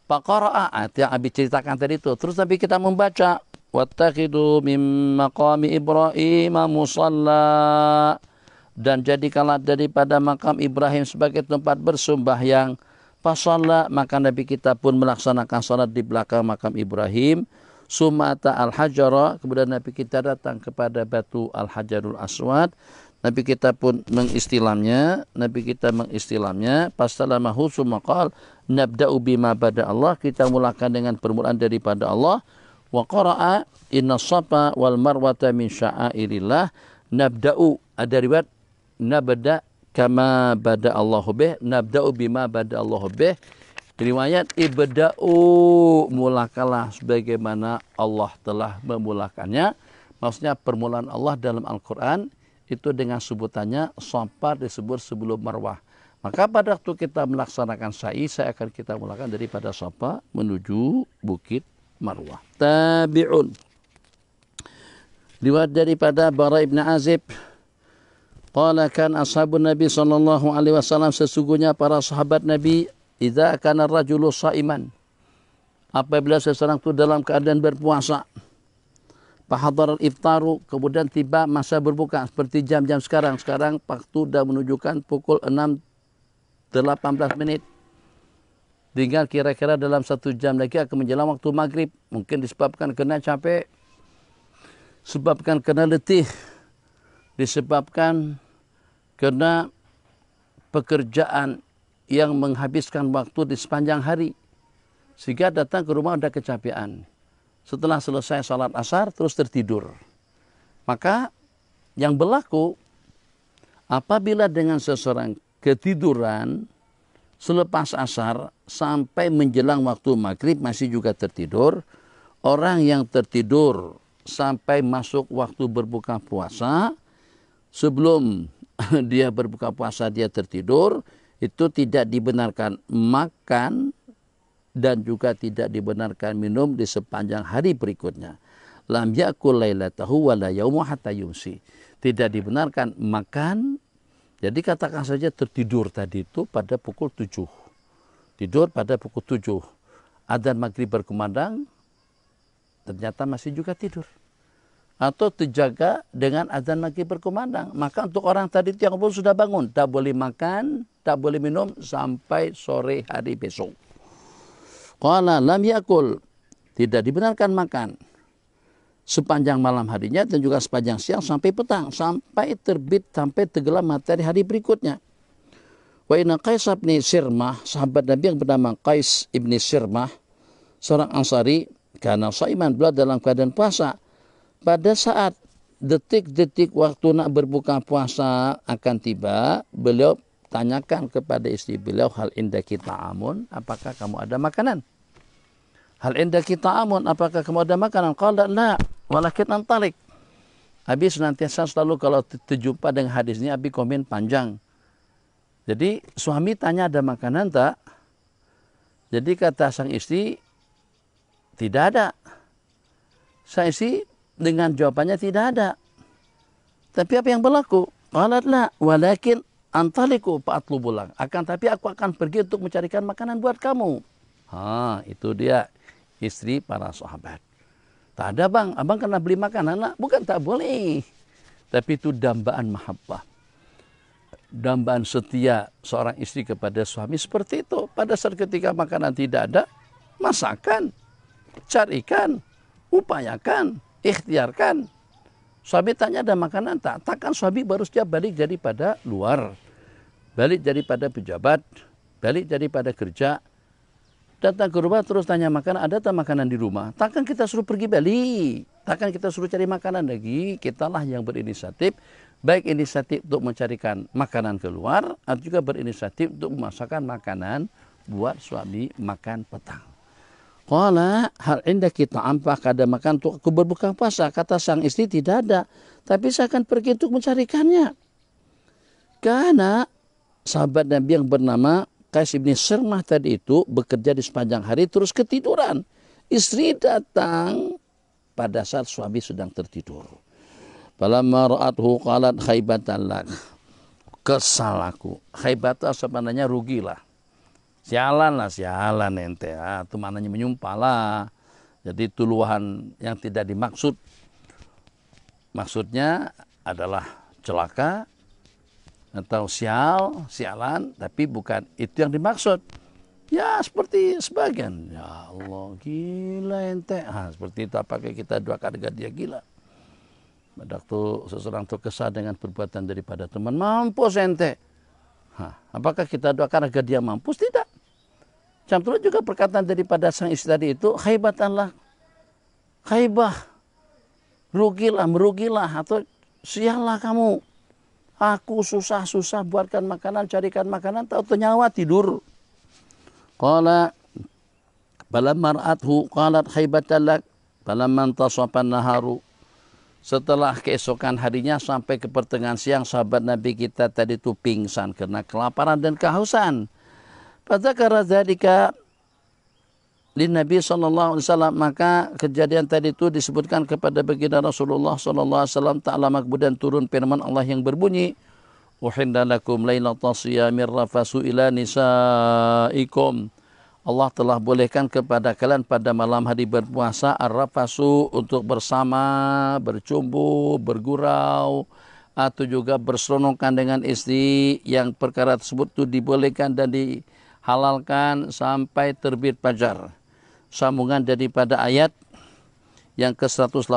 Faqara'a ayat yang Abi ceritakan tadi itu. Terus Nabi kita membaca Wattakidu min maqami Ibrahim musalla dan jadikanlah daripada makam Ibrahim sebagai tempat yang Fasalla maka Nabi kita pun melaksanakan salat di belakang makam Ibrahim. Sumata al-hajara kemudian Nabi kita datang kepada batu al-hajarul aswad Nabi kita pun mengistilamnya, Nabi kita mengistilamnya, pastalamahu sumakal nabda'u bima bada Allah, kita mulakan dengan permulaan daripada Allah, wa qara'a inna safa wal marwata min sya'airillah, nabda'u, ada riwayat, nabda kama bada Allahu bih, nabda'u bima bada Allahu bih, Riwayat ibda'u mulakalah sebagaimana Allah telah memulakannya. Maksudnya permulaan Allah dalam Al-Quran itu dengan sebutannya sompar disebut sebelum marwah. Maka pada waktu kita melaksanakan sa'i, saya akan kita mulakan daripada sopa menuju bukit marwah. Tabi'un. Riwayat daripada Bara ibn Azib. Qala kan Nabi sallallahu alaihi wasallam sesungguhnya para sahabat Nabi idza kana rajulu sa'iman. Apabila seseorang itu dalam keadaan berpuasa, Pahatoral iftaru, kemudian tiba masa berbuka seperti jam-jam sekarang. Sekarang waktu sudah menunjukkan pukul 6.18 menit. Tinggal kira-kira dalam satu jam lagi akan menjelang waktu maghrib. Mungkin disebabkan kena capek, disebabkan kena letih, disebabkan kena pekerjaan yang menghabiskan waktu di sepanjang hari. Sehingga datang ke rumah ada kecapean setelah selesai sholat asar terus tertidur. Maka yang berlaku apabila dengan seseorang ketiduran selepas asar sampai menjelang waktu maghrib masih juga tertidur, orang yang tertidur sampai masuk waktu berbuka puasa, sebelum dia berbuka puasa dia tertidur, itu tidak dibenarkan makan dan juga tidak dibenarkan minum di sepanjang hari berikutnya. Lam yakul lailatahu wa la yaumu hatta yumsi. Tidak dibenarkan makan. Jadi katakan saja tertidur tadi itu pada pukul 7. Tidur pada pukul 7. Adzan maghrib berkumandang ternyata masih juga tidur. Atau terjaga dengan azan maghrib berkumandang. Maka untuk orang tadi yang pun sudah bangun, tak boleh makan, tak boleh minum sampai sore hari besok. Qala lam yakul. Tidak dibenarkan makan. Sepanjang malam harinya dan juga sepanjang siang sampai petang. Sampai terbit, sampai tenggelam matahari hari berikutnya. Wa inna Qais bin Sirmah, sahabat Nabi yang bernama Qais ibn Sirmah, seorang Ansari, karena Saiman beliau dalam keadaan puasa. Pada saat detik-detik waktu nak berbuka puasa akan tiba, beliau tanyakan kepada istri beliau hal indah kita amun apakah kamu ada makanan hal indah kita amun apakah kamu ada makanan kalau la walakin antalik Abi senantiasa selalu kalau terjumpa dengan hadisnya Abi komen panjang jadi suami tanya ada makanan tak jadi kata sang istri tidak ada sang istri dengan jawabannya tidak ada tapi apa yang berlaku Qalat la walakin antaliku pulang akan tapi aku akan pergi untuk mencarikan makanan buat kamu ha itu dia istri para sahabat tak ada bang abang kena beli makanan bukan tak boleh tapi itu dambaan mahabbah dambaan setia seorang istri kepada suami seperti itu pada saat ketika makanan tidak ada masakan carikan upayakan ikhtiarkan Suami tanya ada makanan tak? Takkan suami baru saja balik daripada luar balik daripada pejabat, balik daripada kerja, datang ke rumah terus tanya makan, ada tak makanan di rumah? Takkan kita suruh pergi balik, takkan kita suruh cari makanan lagi, kitalah yang berinisiatif, baik inisiatif untuk mencarikan makanan keluar, atau juga berinisiatif untuk memasakkan makanan buat suami makan petang. Kala hal indah kita ampah kada makan untuk aku berbuka puasa. Kata sang istri tidak ada. Tapi saya akan pergi untuk mencarikannya. Karena sahabat Nabi yang bernama Kais bin Sermah tadi itu bekerja di sepanjang hari terus ketiduran. Istri datang pada saat suami sedang tertidur. Falamma ra'athu qalat khaibatan lak. Kesal aku. Khaibatan sebenarnya rugilah. Sialan lah, sialan ente. Ah, itu mananya menyumpah lah. Jadi tuluhan yang tidak dimaksud. Maksudnya adalah celaka atau sial, sialan, tapi bukan itu yang dimaksud. Ya seperti sebagian, ya Allah gila ente. Ah, seperti itu apakah kita doakan kadang dia ya gila. Pada waktu seseorang terkesan dengan perbuatan daripada teman, mampus ente. Hah, apakah kita doakan agar dia mampus? Tidak. Campur juga perkataan daripada sang istri tadi itu, khaibatanlah, khaibah, rugilah, merugilah, atau sialah kamu Aku susah-susah buatkan makanan, carikan makanan, tahu nyawa tidur. Qala balam mar'athu qalat balam balamma tasapan naharu setelah keesokan harinya sampai ke pertengahan siang sahabat Nabi kita tadi itu pingsan karena kelaparan dan kehausan. Pada karena dzalika di Nabi sallallahu alaihi wasallam maka kejadian tadi itu disebutkan kepada baginda Rasulullah sallallahu alaihi wasallam tak lama kemudian turun firman Allah yang berbunyi uhinda lakum lailatas siyamir rafasu ila nisaikum Allah telah bolehkan kepada kalian pada malam hari berpuasa ar-rafasu untuk bersama, bercumbu, bergurau, atau juga berseronongkan dengan istri yang perkara tersebut itu dibolehkan dan dihalalkan sampai terbit fajar sambungan daripada ayat yang ke-187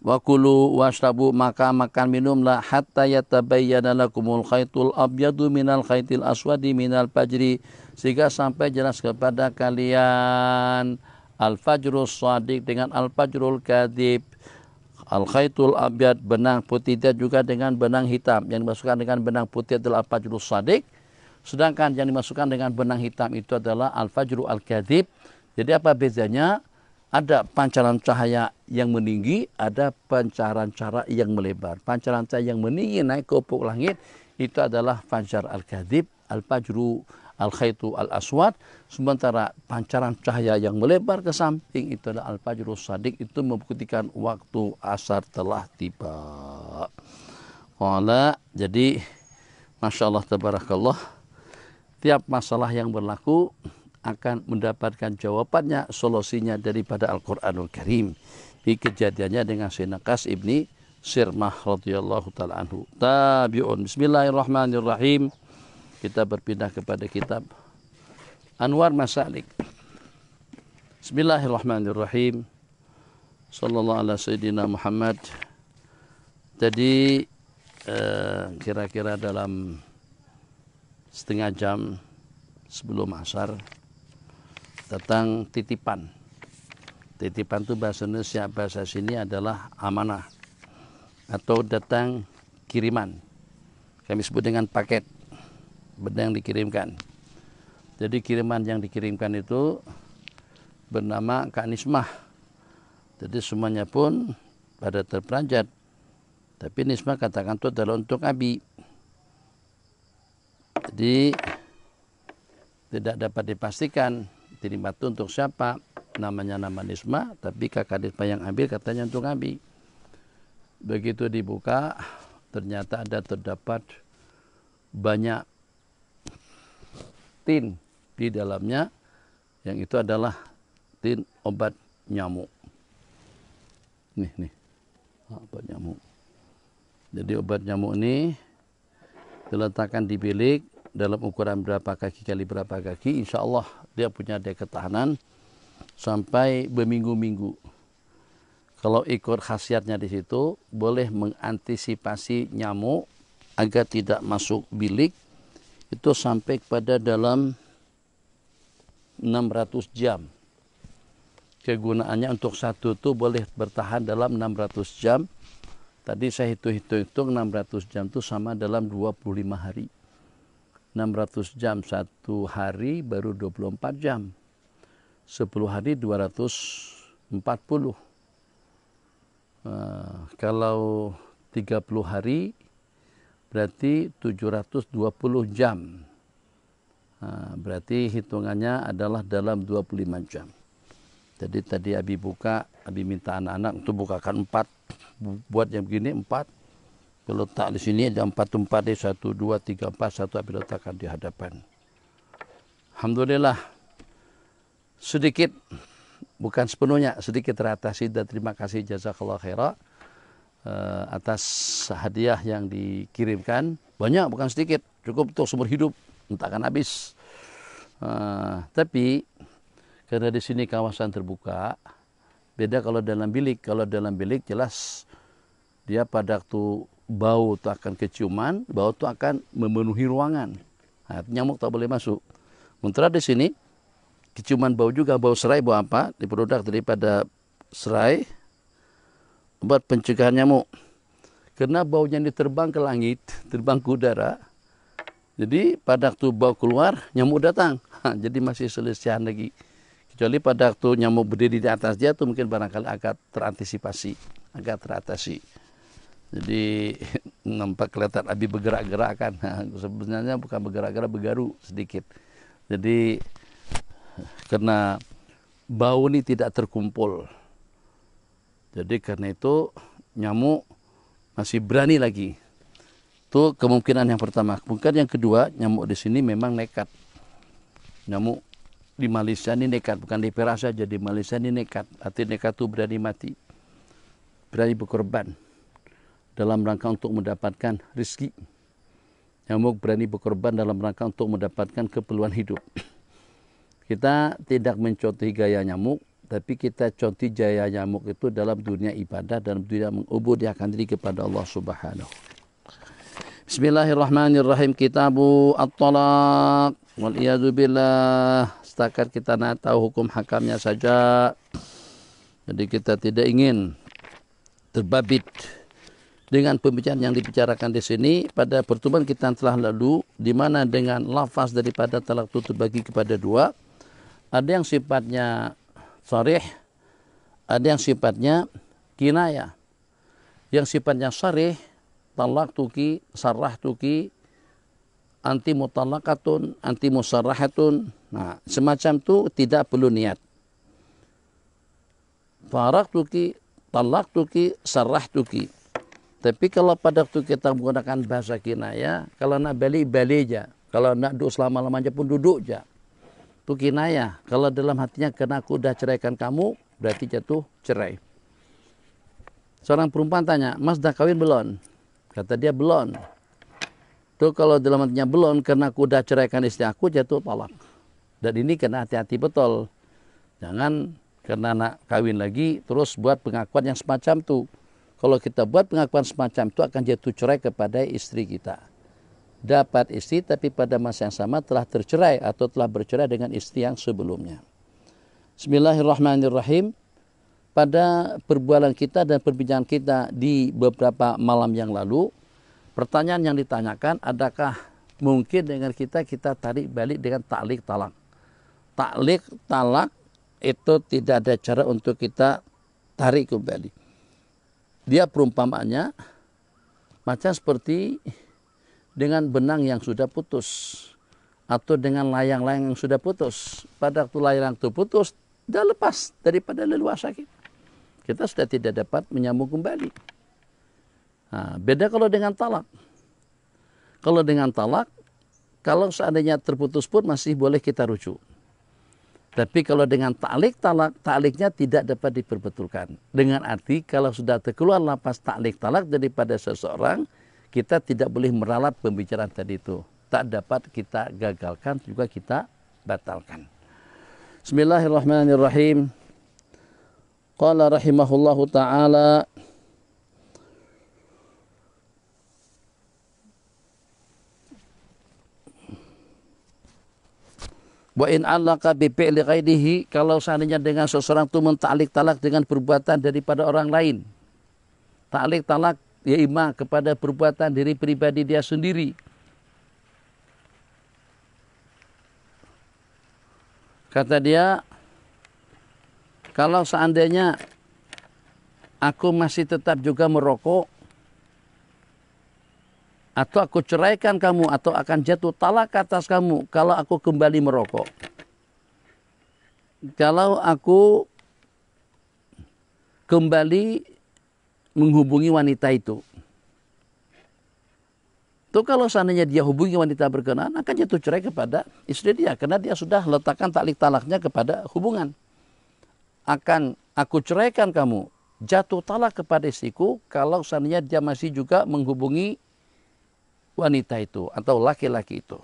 wa kulu washrabu maka makan minumlah hatta yatabayyana lakumul khaitul abyadu minal khaitil aswadi minal fajri sehingga sampai jelas kepada kalian al fajrul sadiq dengan al fajrul kadib al khaitul abyad benang putih dan juga dengan benang hitam yang dimasukkan dengan benang putih adalah al fajrul sadiq Sedangkan yang dimasukkan dengan benang hitam itu adalah al-fajru al-kadhib. Jadi apa bedanya? Ada pancaran cahaya yang meninggi, ada pancaran cahaya yang melebar. Pancaran cahaya yang meninggi naik ke upuk langit itu adalah fajar al-kadhib, al-fajru al-khaitu al-aswad. Sementara pancaran cahaya yang melebar ke samping itu adalah al-fajru sadiq itu membuktikan waktu asar telah tiba. wala jadi Masya Allah, tabarakallah. Tiap masalah yang berlaku akan mendapatkan jawabannya, solusinya daripada Al-Quranul Karim. Di kejadiannya dengan Sinakas ibni Sirmah radhiyallahu taala anhu. Tabiun. Bismillahirrahmanirrahim. Kita berpindah kepada kitab Anwar Masalik. Bismillahirrahmanirrahim. Sallallahu ala sayyidina Muhammad. Jadi eh, kira-kira kira -kira dalam setengah jam sebelum asar tentang titipan. Titipan itu bahasa Indonesia, bahasa sini adalah amanah atau datang kiriman. Kami sebut dengan paket benda yang dikirimkan. Jadi kiriman yang dikirimkan itu bernama kak kanismah. Jadi semuanya pun pada terperanjat. Tapi nismah katakan itu adalah untuk abi. Jadi tidak dapat dipastikan terima itu untuk siapa namanya nama Nisma tapi kakak Nisma yang ambil katanya untuk Abi begitu dibuka ternyata ada terdapat banyak tin di dalamnya yang itu adalah tin obat nyamuk nih nih ah, obat nyamuk jadi obat nyamuk ini diletakkan di bilik dalam ukuran berapa kaki kali berapa kaki, insya Allah dia punya daya ketahanan sampai berminggu-minggu. Kalau ikut khasiatnya di situ, boleh mengantisipasi nyamuk agar tidak masuk bilik itu sampai kepada dalam 600 jam. Kegunaannya untuk satu itu boleh bertahan dalam 600 jam. Tadi saya hitung-hitung 600 jam itu sama dalam 25 hari. 600 jam satu hari baru 24 jam. 10 hari 240. Uh, eh, kalau 30 hari berarti 720 jam. Nah, berarti hitungannya adalah dalam 25 jam. Jadi tadi Abi buka, Abi minta anak-anak untuk bukakan empat buat yang begini empat. Kalau letak di sini ada empat tempat deh. Satu, dua, tiga, empat. Satu habis letakkan di hadapan. Alhamdulillah. Sedikit. Bukan sepenuhnya. Sedikit teratasi. Dan terima kasih jazakallah khairah. Eh, atas hadiah yang dikirimkan. Banyak bukan sedikit. Cukup untuk seumur hidup. Entah akan habis. Uh, tapi karena di sini kawasan terbuka, beda kalau dalam bilik. Kalau dalam bilik jelas dia pada waktu bau itu akan keciuman, bau itu akan memenuhi ruangan. Nah, nyamuk tak boleh masuk. Sementara di sini, keciuman bau juga, bau serai, bau apa, diproduk daripada serai, buat pencegahan nyamuk. Karena baunya ini terbang ke langit, terbang ke udara, jadi pada waktu bau keluar, nyamuk datang. Ha, jadi masih selesaian lagi. Kecuali pada waktu nyamuk berdiri di atas dia, itu mungkin barangkali agak terantisipasi, agak teratasi jadi nampak kelihatan Abi bergerak-gerak kan sebenarnya bukan bergerak-gerak bergaru sedikit jadi karena bau ini tidak terkumpul jadi karena itu nyamuk masih berani lagi itu kemungkinan yang pertama kemungkinan yang kedua nyamuk di sini memang nekat nyamuk di Malaysia ini nekat bukan di Perak saja di Malaysia ini nekat artinya nekat itu berani mati berani berkorban dalam rangka untuk mendapatkan rizki. Nyamuk berani berkorban dalam rangka untuk mendapatkan keperluan hidup. Kita tidak mencontohi gaya nyamuk, tapi kita contoh jaya nyamuk itu dalam dunia ibadah dan dunia mengubudahkan diri kepada Allah Subhanahu. Bismillahirrahmanirrahim kitabu at-talaq wal billah setakat kita nak tahu hukum hakamnya saja jadi kita tidak ingin terbabit dengan pembicaraan yang dibicarakan di sini pada pertemuan kita yang telah lalu di mana dengan lafaz daripada talak tutup bagi kepada dua ada yang sifatnya sarih ada yang sifatnya kinaya, yang sifatnya sarih talak tuki sarah tuki anti mutalakatun anti musarahatun nah semacam itu tidak perlu niat farak tuki talak tuki sarah tuki tapi kalau pada waktu kita menggunakan bahasa kinaya, kalau nak beli beli aja. Kalau nak duduk selama-lamanya pun duduk aja. Itu kinaya. Kalau dalam hatinya kena aku udah ceraikan kamu, berarti jatuh cerai. Seorang perempuan tanya, Mas dah kawin belum? Kata dia belum. Itu kalau dalam hatinya belum, karena aku udah ceraikan istri aku, jatuh tolak. Dan ini kena hati-hati betul. Jangan karena nak kawin lagi, terus buat pengakuan yang semacam tuh kalau kita buat pengakuan semacam itu akan jatuh cerai kepada istri kita. Dapat istri tapi pada masa yang sama telah tercerai atau telah bercerai dengan istri yang sebelumnya. Bismillahirrahmanirrahim. Pada perbualan kita dan perbincangan kita di beberapa malam yang lalu, pertanyaan yang ditanyakan adakah mungkin dengan kita kita tarik balik dengan taklik talak. Taklik talak itu tidak ada cara untuk kita tarik kembali. Dia perumpamaannya macam seperti dengan benang yang sudah putus atau dengan layang-layang yang sudah putus. Pada waktu layang itu putus, sudah lepas daripada leluasa kita. Kita sudah tidak dapat menyambung kembali. Nah, beda kalau dengan talak. Kalau dengan talak, kalau seandainya terputus pun masih boleh kita rujuk. Tapi kalau dengan taklik talak, takliknya tidak dapat diperbetulkan. Dengan arti kalau sudah terkeluar lapas taklik talak daripada seseorang, kita tidak boleh meralat pembicaraan tadi itu. Tak dapat kita gagalkan, juga kita batalkan. Bismillahirrahmanirrahim. Qala rahimahullahu ta'ala Wa in allaka bi fi'li ghairihi kalau seandainya dengan seseorang itu mentaklik talak dengan perbuatan daripada orang lain. Taklik talak ya ima kepada perbuatan diri pribadi dia sendiri. Kata dia, kalau seandainya aku masih tetap juga merokok, atau aku ceraikan kamu atau akan jatuh talak atas kamu kalau aku kembali merokok. Kalau aku kembali menghubungi wanita itu. Itu kalau seandainya dia hubungi wanita berkenaan akan jatuh cerai kepada istri dia karena dia sudah letakkan taklik talaknya kepada hubungan. Akan aku ceraikan kamu jatuh talak kepada istriku kalau seandainya dia masih juga menghubungi wanita itu atau laki-laki itu.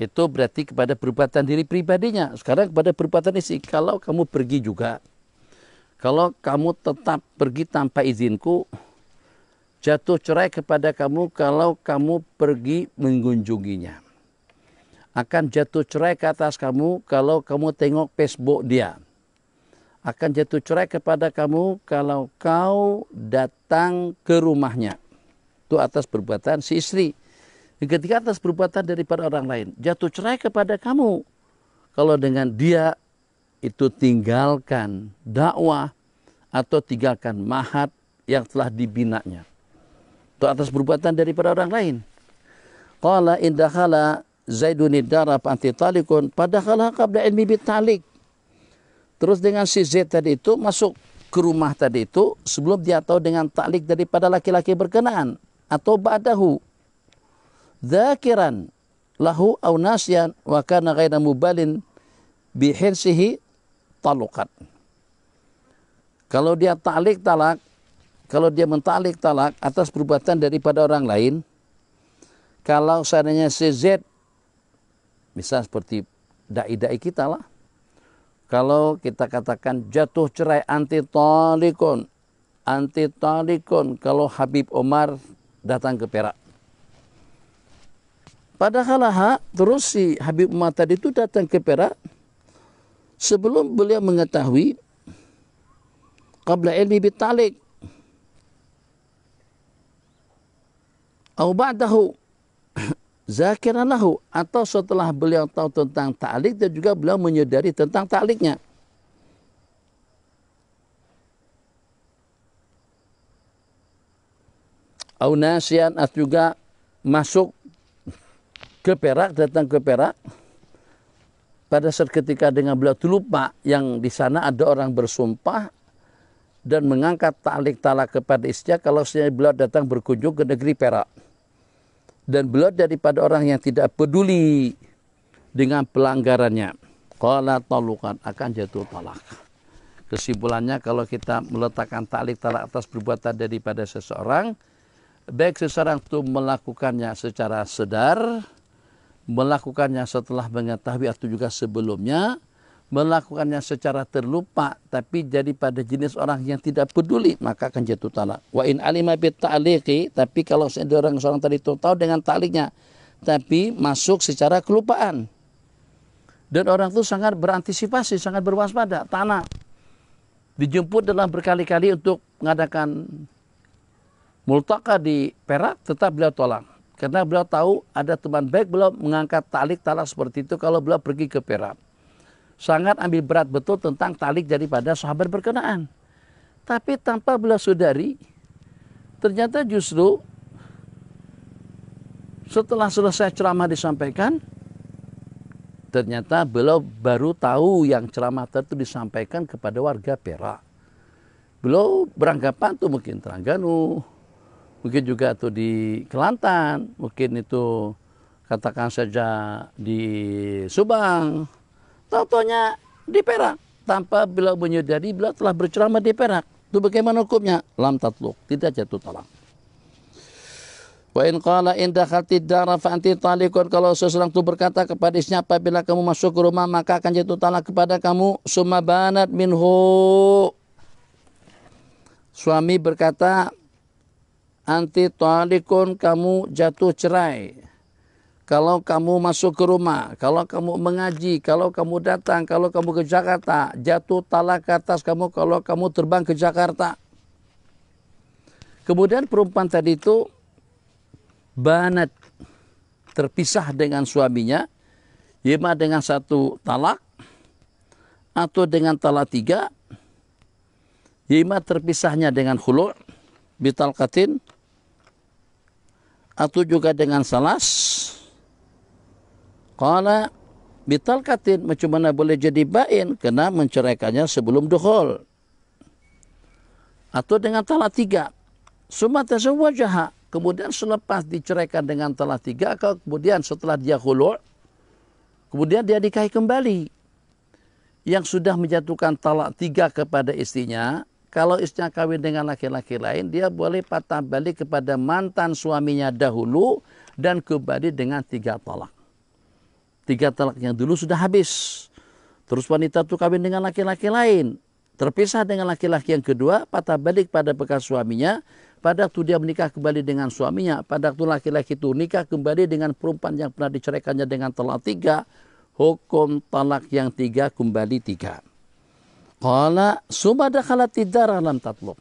Itu berarti kepada perbuatan diri pribadinya. Sekarang kepada perbuatan istri. Kalau kamu pergi juga, kalau kamu tetap pergi tanpa izinku, jatuh cerai kepada kamu kalau kamu pergi mengunjunginya. Akan jatuh cerai ke atas kamu kalau kamu tengok Facebook dia. Akan jatuh cerai kepada kamu kalau kau datang ke rumahnya itu atas perbuatan si istri. Ketika atas perbuatan daripada orang lain, jatuh cerai kepada kamu. Kalau dengan dia itu tinggalkan dakwah atau tinggalkan mahat yang telah dibinanya. Itu atas perbuatan daripada orang lain. Qala indahala Zaidun idara panti talikun padahal qabla ilmi bitalik. Terus dengan si Z tadi itu masuk ke rumah tadi itu sebelum dia tahu dengan taklik daripada laki-laki berkenaan atau ba'dahu dzakiran lahu au nasyan wa kana ghaira mubalin bihirsihi talukat. Kalau dia talik talak, kalau dia mentalik talak atas perbuatan daripada orang lain, kalau seandainya CZ, misal seperti da'i-da'i kita lah, kalau kita katakan jatuh cerai anti talikun, anti talikun, kalau Habib Omar datang ke Perak. Padahal ha, terus si Habib Umar tadi itu datang ke Perak sebelum beliau mengetahui qabla ilmi bitalik atau ba'dahu zakiran lahu atau setelah beliau tahu tentang talik dan juga beliau menyedari tentang taliknya. Ta au nasian juga masuk ke Perak, datang ke Perak. Pada saat ketika dengan beliau itu lupa yang di sana ada orang bersumpah dan mengangkat talik talak kepada istrinya kalau beliau datang berkunjung ke negeri Perak. Dan beliau daripada orang yang tidak peduli dengan pelanggarannya. Kala talukan akan jatuh talak. Kesimpulannya kalau kita meletakkan talik talak atas perbuatan daripada seseorang, baik seseorang itu melakukannya secara sedar, melakukannya setelah mengetahui atau juga sebelumnya, melakukannya secara terlupa tapi jadi pada jenis orang yang tidak peduli maka akan jatuh talak. Wa in alima ta'liqi tapi kalau seorang seorang tadi itu tahu dengan ta'liknya tapi masuk secara kelupaan. Dan orang itu sangat berantisipasi, sangat berwaspada. Tanah dijemput dalam berkali-kali untuk mengadakan Multaka di Perak tetap beliau tolak. Karena beliau tahu ada teman baik beliau mengangkat talik talak seperti itu kalau beliau pergi ke Perak. Sangat ambil berat betul tentang talik daripada sahabat berkenaan. Tapi tanpa beliau sudari, ternyata justru setelah selesai ceramah disampaikan, ternyata beliau baru tahu yang ceramah tertu disampaikan kepada warga Perak. Beliau beranggapan tuh mungkin Terengganu, mungkin juga itu di Kelantan, mungkin itu katakan saja di Subang, tontonnya di Perak. Tanpa beliau menyadari beliau telah berceramah di Perak. Itu bagaimana hukumnya? Lam tatluk, tidak jatuh talak. Wa in qala in dakhalti dara fa anti talikun kalau seseorang itu berkata kepada istrinya apabila kamu masuk ke rumah maka akan jatuh talak kepada kamu summa banat minhu suami berkata anti talikun kamu jatuh cerai. Kalau kamu masuk ke rumah, kalau kamu mengaji, kalau kamu datang, kalau kamu ke Jakarta, jatuh talak ke atas kamu kalau kamu terbang ke Jakarta. Kemudian perempuan tadi itu banget terpisah dengan suaminya, yema dengan satu talak atau dengan talak tiga, yema terpisahnya dengan khulu' bitalkatin atau juga dengan salas Qala bital katin mana boleh jadi bain kena menceraikannya sebelum dukhul. Atau dengan talak tiga. Suma tazawwajaha. Kemudian selepas diceraikan dengan talak tiga, kemudian setelah dia khulu, kemudian dia dikahi kembali. Yang sudah menjatuhkan talak tiga kepada istrinya, kalau istrinya kawin dengan laki-laki lain, dia boleh patah balik kepada mantan suaminya dahulu dan kembali dengan tiga talak. Tiga talak yang dulu sudah habis. Terus wanita itu kawin dengan laki-laki lain. Terpisah dengan laki-laki yang kedua, patah balik pada bekas suaminya. Pada waktu dia menikah kembali dengan suaminya. Pada waktu laki-laki itu nikah kembali dengan perempuan yang pernah diceraikannya dengan talak tiga. Hukum talak yang tiga kembali tiga. Qala sumada dakhalat tidar lam tatlub.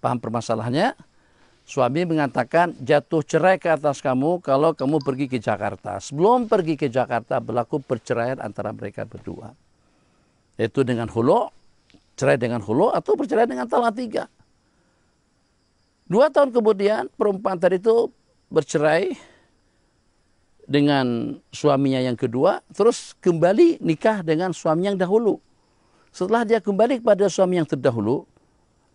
Paham permasalahannya? Suami mengatakan jatuh cerai ke atas kamu kalau kamu pergi ke Jakarta. Sebelum pergi ke Jakarta berlaku perceraian antara mereka berdua. Yaitu dengan hulu, cerai dengan hulu atau perceraian dengan talak tiga. Dua tahun kemudian perempuan tadi itu bercerai dengan suaminya yang kedua, terus kembali nikah dengan suami yang dahulu. Setelah dia kembali kepada suami yang terdahulu,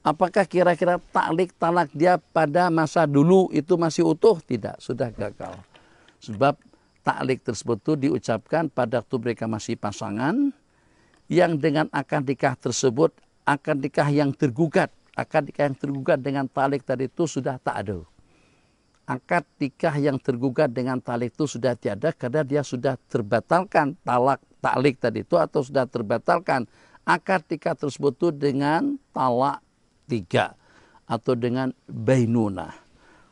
apakah kira-kira taklik talak dia pada masa dulu itu masih utuh? Tidak, sudah gagal. Sebab taklik tersebut itu diucapkan pada waktu mereka masih pasangan, yang dengan akan nikah tersebut, akan nikah yang tergugat, akan nikah yang tergugat dengan talik tadi itu sudah tak ada. Akad nikah yang tergugat dengan talik itu sudah tiada karena dia sudah terbatalkan talak talik tadi itu atau sudah terbatalkan akar tiga tersebut dengan talak tiga atau dengan bainuna.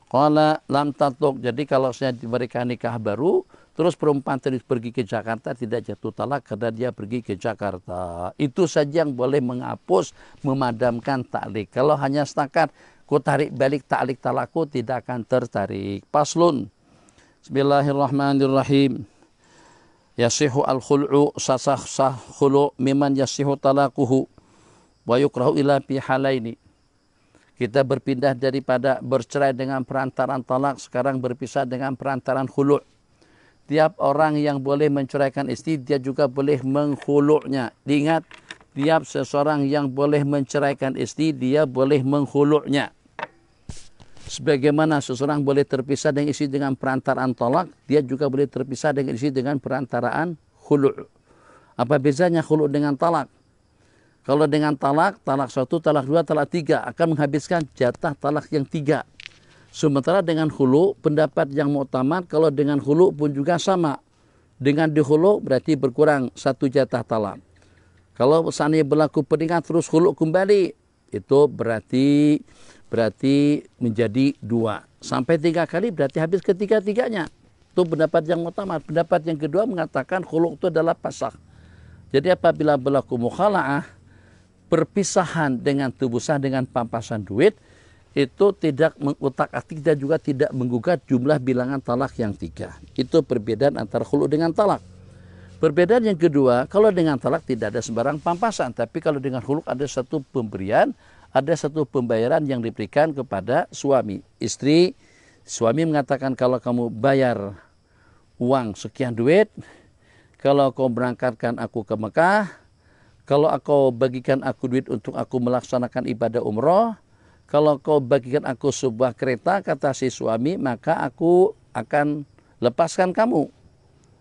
Kalau lam tatuk, jadi kalau saya diberikan nikah baru, terus perempuan tadi pergi ke Jakarta tidak jatuh talak karena dia pergi ke Jakarta. Itu saja yang boleh menghapus, memadamkan taklik. Kalau hanya setakat ku tarik balik taklik talakku tidak akan tertarik. Paslon. Bismillahirrahmanirrahim. yasihu al khul'u sasah sah khulu miman yasihu talaquhu wa yukrahu ila fi halaini kita berpindah daripada bercerai dengan perantaran talak sekarang berpisah dengan perantaran khulu tiap orang yang boleh menceraikan istri dia juga boleh mengkhulunya ingat tiap seseorang yang boleh menceraikan istri dia boleh mengkhulunya sebagaimana seseorang boleh terpisah dengan isi dengan perantaraan tolak, dia juga boleh terpisah dengan isi dengan perantaraan hulu. Apa bedanya hulu dengan talak? Kalau dengan talak, talak satu, talak dua, talak tiga akan menghabiskan jatah talak yang tiga. Sementara dengan hulu, pendapat yang muktamad kalau dengan hulu pun juga sama. Dengan dihulu berarti berkurang satu jatah talak. Kalau seandainya berlaku peningkat terus hulu kembali, itu berarti berarti menjadi dua sampai tiga kali berarti habis ketiga tiganya itu pendapat yang utama pendapat yang kedua mengatakan khuluk itu adalah pasah jadi apabila berlaku mukhalaah perpisahan dengan tebusan dengan pampasan duit itu tidak mengutak atik dan juga tidak menggugat jumlah bilangan talak yang tiga itu perbedaan antara khuluk dengan talak Perbedaan yang kedua, kalau dengan talak tidak ada sembarang pampasan, tapi kalau dengan huluk ada satu pemberian ada satu pembayaran yang diberikan kepada suami. Istri, suami mengatakan kalau kamu bayar uang sekian duit, kalau kau berangkatkan aku ke Mekah, kalau aku bagikan aku duit untuk aku melaksanakan ibadah umroh, kalau kau bagikan aku sebuah kereta, kata si suami, maka aku akan lepaskan kamu.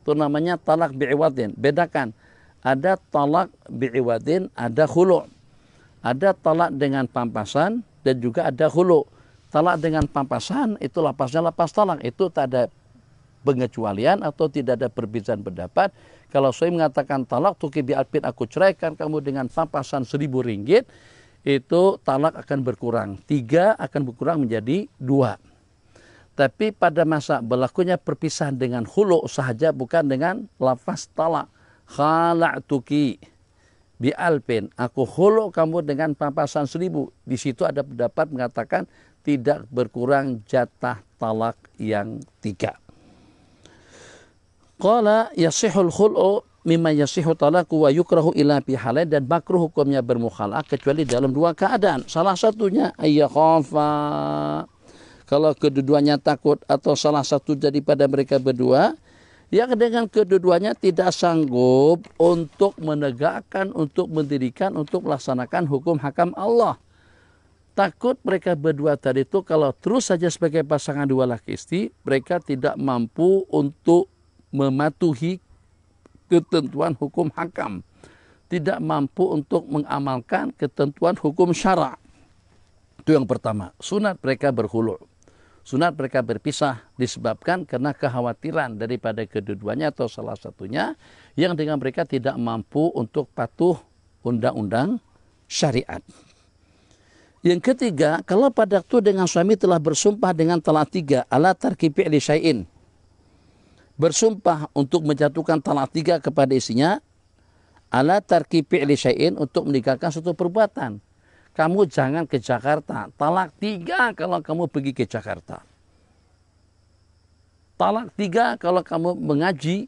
Itu namanya talak bi'iwadin. Bedakan. Ada talak bi'iwadin, ada hulu. Ada talak dengan pampasan dan juga ada hulu. Talak dengan pampasan itu lapasnya lapas talak. Itu tak ada pengecualian atau tidak ada perbedaan pendapat. Kalau saya mengatakan talak tuki biarpin aku ceraikan kamu dengan pampasan seribu ringgit. Itu talak akan berkurang. Tiga akan berkurang menjadi dua. Tapi pada masa berlakunya perpisahan dengan hulu sahaja bukan dengan lapas talak. Khala'tuki. tuki bi alpin aku holo kamu dengan pampasan seribu di situ ada pendapat mengatakan tidak berkurang jatah talak yang tiga qala yasihul khul'u mimma yasihu talaku wa yukrahu ila pihalain dan makruh hukumnya bermukhalaf kecuali dalam dua keadaan salah satunya ayyakhafa kalau keduanya takut atau salah satu daripada mereka berdua yang dengan kedua-duanya tidak sanggup untuk menegakkan, untuk mendirikan, untuk melaksanakan hukum hakam Allah. Takut mereka berdua tadi itu kalau terus saja sebagai pasangan dua laki istri, mereka tidak mampu untuk mematuhi ketentuan hukum hakam. Tidak mampu untuk mengamalkan ketentuan hukum syara. Itu yang pertama, sunat mereka berhulu sunat mereka berpisah disebabkan karena kekhawatiran daripada kedua-duanya atau salah satunya yang dengan mereka tidak mampu untuk patuh undang-undang syariat. Yang ketiga, kalau pada waktu dengan suami telah bersumpah dengan talak tiga, ala tarki fi'li syai'in. Bersumpah untuk menjatuhkan talak tiga kepada isinya, ala tarki fi'li syai'in untuk meninggalkan suatu perbuatan kamu jangan ke Jakarta. Talak tiga kalau kamu pergi ke Jakarta. Talak tiga kalau kamu mengaji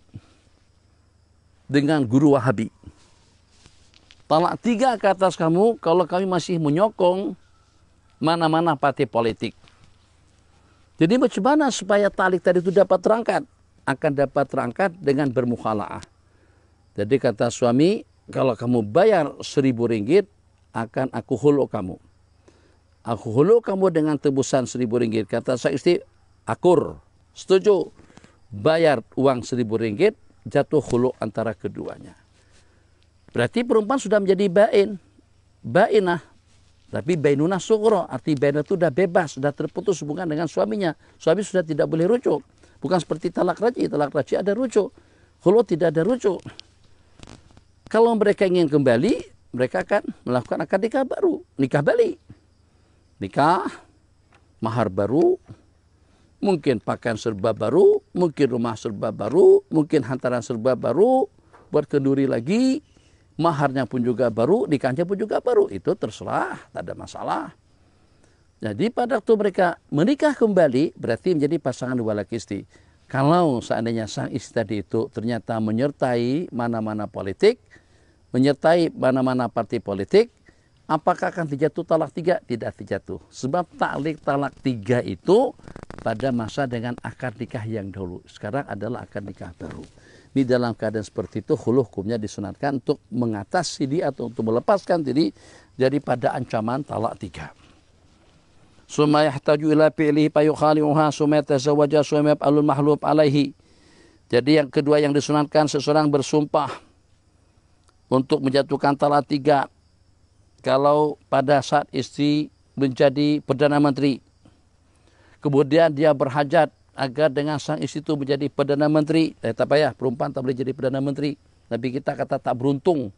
dengan guru Wahabi. Talak tiga ke atas kamu kalau kami masih menyokong mana-mana partai politik. Jadi bagaimana supaya talik tadi itu dapat terangkat? Akan dapat terangkat dengan bermukhalaah. Jadi kata suami, kalau kamu bayar seribu ringgit, akan aku huluk kamu. Aku huluk kamu dengan tebusan seribu ringgit. Kata saya istri, akur, setuju. Bayar uang seribu ringgit, jatuh huluk antara keduanya. Berarti perempuan sudah menjadi bain. Bainah. Tapi bainunah sukro, arti bainah itu sudah bebas, sudah terputus hubungan dengan suaminya. Suami sudah tidak boleh rujuk. Bukan seperti talak raji, talak raji ada rujuk. Huluk tidak ada rujuk. Kalau mereka ingin kembali, mereka akan melakukan akad nikah baru, nikah balik. Nikah, mahar baru, mungkin pakaian serba baru, mungkin rumah serba baru, mungkin hantaran serba baru, buat kenduri lagi, maharnya pun juga baru, nikahnya pun juga baru. Itu terserah, tak ada masalah. Jadi pada waktu mereka menikah kembali, berarti menjadi pasangan dua laki istri. Kalau seandainya sang istri tadi itu ternyata menyertai mana-mana politik, menyertai mana-mana partai politik, apakah akan dijatuh talak tiga? Tidak dijatuh. Sebab taklik talak tiga itu pada masa dengan akad nikah yang dahulu. Sekarang adalah akad nikah baru. di dalam keadaan seperti itu hulu hukumnya disunatkan untuk mengatasi diri atau untuk melepaskan diri jadi pada ancaman talak tiga. Suma yahtaju ila fi'lihi fayukhali'uha suma suma alul mahlub alaihi. Jadi yang kedua yang disunatkan seseorang bersumpah untuk menjatuhkan talak tiga kalau pada saat istri menjadi Perdana Menteri. Kemudian dia berhajat agar dengan sang istri itu menjadi Perdana Menteri. Eh, tak payah, perempuan tak boleh jadi Perdana Menteri. Nabi kita kata tak beruntung.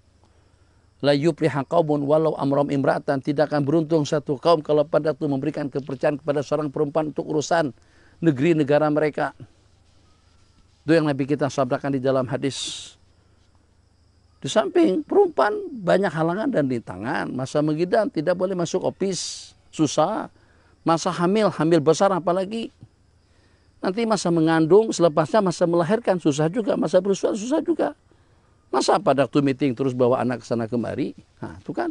La yupliha qaumun walau amram imra'atan. Tidak akan beruntung satu kaum kalau pada itu memberikan kepercayaan kepada seorang perempuan untuk urusan negeri negara mereka. Itu yang Nabi kita sabdakan di dalam hadis di samping perempuan banyak halangan dan rintangan. Masa mengidam tidak boleh masuk opis, susah. Masa hamil, hamil besar apalagi. Nanti masa mengandung, selepasnya masa melahirkan susah juga, masa bersuara susah juga. Masa pada waktu meeting terus bawa anak ke sana kemari. Nah, itu kan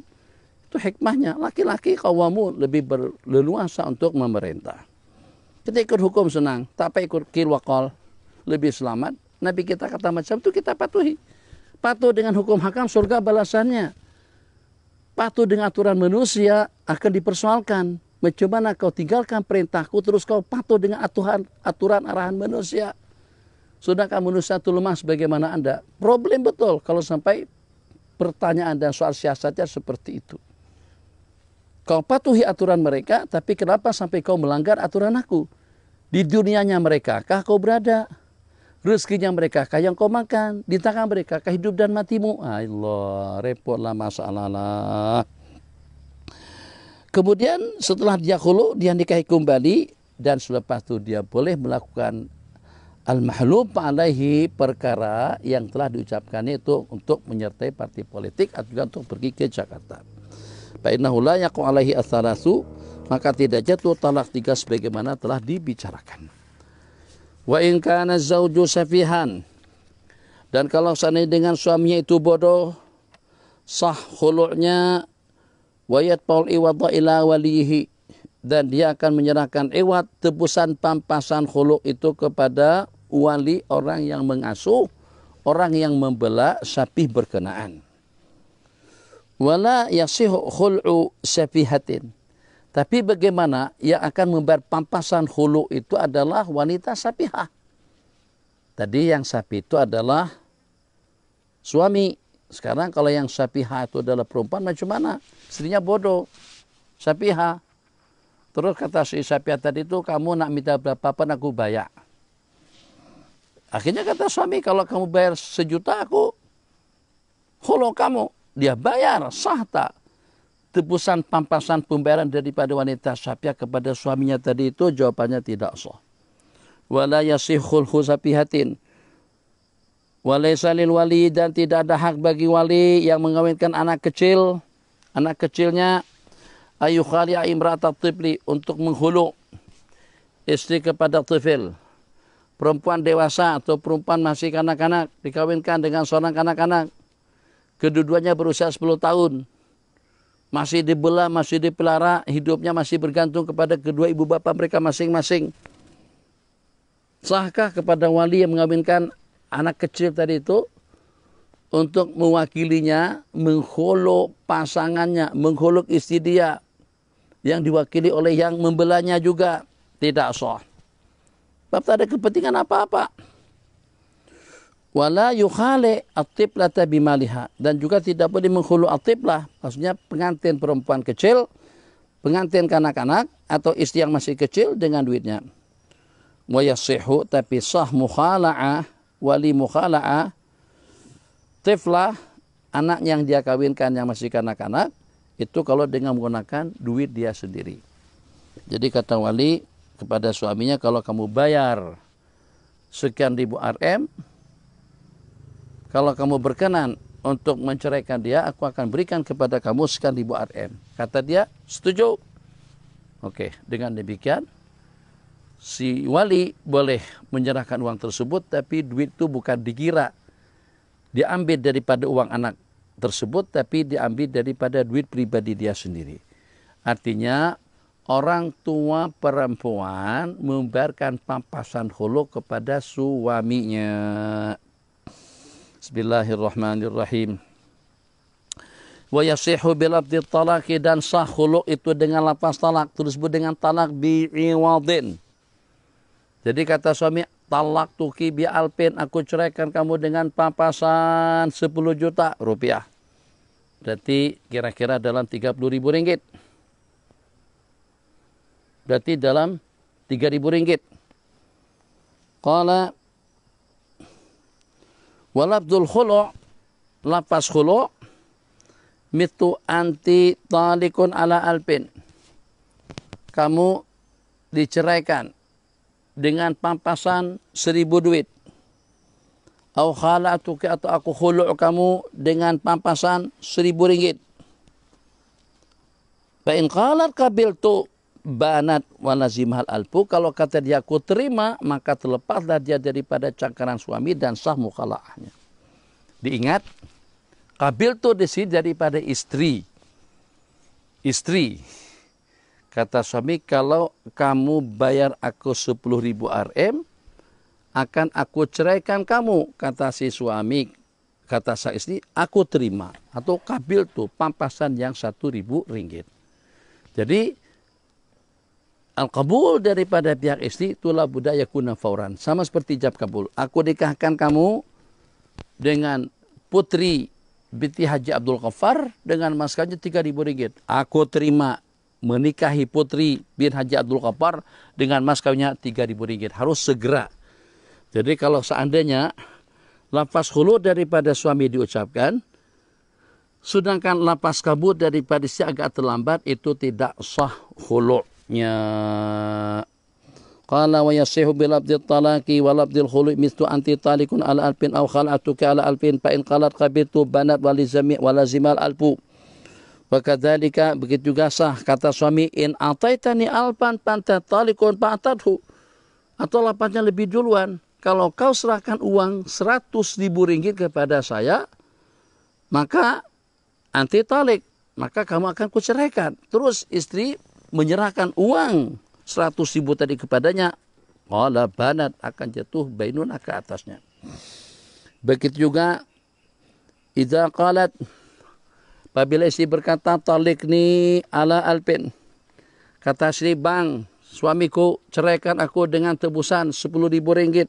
itu hikmahnya. Laki-laki kawamu lebih berleluasa untuk memerintah. Kita ikut hukum senang, tapi ikut kirwakol lebih selamat. Nabi kita kata macam itu kita patuhi. Patuh dengan hukum hakam surga balasannya. Patuh dengan aturan manusia akan dipersoalkan. mana kau tinggalkan perintahku terus kau patuh dengan aturan, aturan arahan manusia. Sudahkah manusia itu lemah sebagaimana Anda? Problem betul kalau sampai pertanyaan dan soal siasatnya seperti itu. Kau patuhi aturan mereka, tapi kenapa sampai kau melanggar aturan aku? Di dunianya mereka kah kau berada? rezekinya mereka kah yang kau makan di tangan mereka kah hidup dan matimu ah, Allah repotlah masalah kemudian setelah dia khulu dia nikahi kembali dan selepas itu dia boleh melakukan al mahlub alaihi perkara yang telah diucapkannya itu untuk menyertai partai politik atau juga untuk pergi ke Jakarta. Fa'innahu la yaqu alaihi asalasu maka tidak jatuh talak tiga sebagaimana telah dibicarakan. Wa in kana zauju safihan. Dan kalau seandainya dengan suaminya itu bodoh, sah khulu'nya wa yatpaul iwadha ila walihi dan dia akan menyerahkan iwat tebusan pampasan khuluk itu kepada wali orang yang mengasuh, orang yang membela sapi berkenaan. Wala yasihu khul'u safihatin tapi bagaimana yang akan membayar pampasan hulu itu adalah wanita sapiha. Tadi yang sapi itu adalah suami. Sekarang kalau yang sapiha itu adalah perempuan macam mana? Istrinya bodoh. sapiha. Terus kata si sapiha tadi itu kamu nak minta berapa pun aku bayar. Akhirnya kata suami kalau kamu bayar sejuta aku hulu kamu. Dia bayar sah tak? tebusan pampasan pembayaran daripada wanita sapiah kepada suaminya tadi itu jawabannya tidak sah. Wala yasihul khusapihatin. Walaysa wali dan tidak ada hak bagi wali yang mengawinkan anak kecil. Anak kecilnya ayukhali'a imrata tifli untuk menghulu istri kepada tifil. Perempuan dewasa atau perempuan masih kanak-kanak dikawinkan dengan seorang kanak-kanak. Kedua-duanya berusia 10 tahun masih dibelah masih dipelara hidupnya masih bergantung kepada kedua ibu bapak mereka masing-masing. Sahkah kepada wali yang mengawinkan anak kecil tadi itu untuk mewakilinya, mengholo pasangannya, mengholo istri dia yang diwakili oleh yang membelanya juga tidak sah. bapak tak ada kepentingan apa-apa wala yukhale atiplata bimaliha dan juga tidak boleh menghulu atiplah maksudnya pengantin perempuan kecil pengantin kanak-kanak atau istri yang masih kecil dengan duitnya wa yasihu tapi sah mukhala'ah wali mukhala'ah tiflah anak yang dia kawinkan yang masih kanak-kanak itu kalau dengan menggunakan duit dia sendiri. Jadi kata wali kepada suaminya kalau kamu bayar sekian ribu RM kalau kamu berkenan untuk menceraikan dia, aku akan berikan kepada kamu ribu RM. Kata dia, setuju. Oke, dengan demikian, si wali boleh menyerahkan uang tersebut, tapi duit itu bukan dikira. Diambil daripada uang anak tersebut, tapi diambil daripada duit pribadi dia sendiri. Artinya, orang tua perempuan membiarkan pampasan hulu kepada suaminya. Bismillahirrahmanirrahim. Wa yasihu bil abdi talaki dan sah khulu itu dengan lapas talak terus dengan talak bi'iwadin. Jadi kata suami talak tuki bi alpin aku ceraikan kamu dengan papasan 10 juta rupiah. Berarti kira-kira dalam 30 ribu ringgit. Berarti dalam 3 ribu ringgit. Qala Walabdul khulu' lapas khulu' mitu anti talikun ala alpin. Kamu diceraikan dengan pampasan seribu duit. Aw khalatuki atau aku khulu' kamu dengan pampasan seribu ringgit. Fa in qalat banat walazimhal alpu kalau kata dia aku terima maka terlepaslah dia daripada cangkaran suami dan sah mukhalaahnya. Diingat kabil tuh di daripada istri. Istri kata suami kalau kamu bayar aku 10.000 RM akan aku ceraikan kamu kata si suami kata sa istri aku terima atau kabil tuh pampasan yang satu ribu ringgit. Jadi al kabul daripada pihak istri itulah budaya kuna fauran. Sama seperti ijab kabul. Aku nikahkan kamu dengan putri binti Haji Abdul Ghaffar dengan mas kawinnya 3000 ringgit. Aku terima menikahi putri bin Haji Abdul Ghaffar dengan mas kawinnya 3000 ringgit. Harus segera. Jadi kalau seandainya lapas hulu daripada suami diucapkan, sedangkan lapas kabut daripada si agak terlambat itu tidak sah hulu. Ya, Qala wa yasihu bil abdi talaqi wal abdi khulu mistu anti talikun ala alpin aw khal'atuka ala alpin fa in qalat qabitu banat walizami walazimal alpu. Wakadzalika begitu juga sah kata suami in ataitani alpan panta talikun pa'tadhu. Atau lapatnya lebih duluan. Kalau kau serahkan uang 100 ribu ringgit kepada saya, maka anti talik. Maka kamu akan kuceraikan. Terus istri menyerahkan uang 100 ribu tadi kepadanya, allah banat akan jatuh bainuna ke atasnya. Begitu juga idza qalat apabila istri berkata talikni ala alpin. Kata istri, "Bang, suamiku ceraikan aku dengan tebusan 10 ribu ringgit."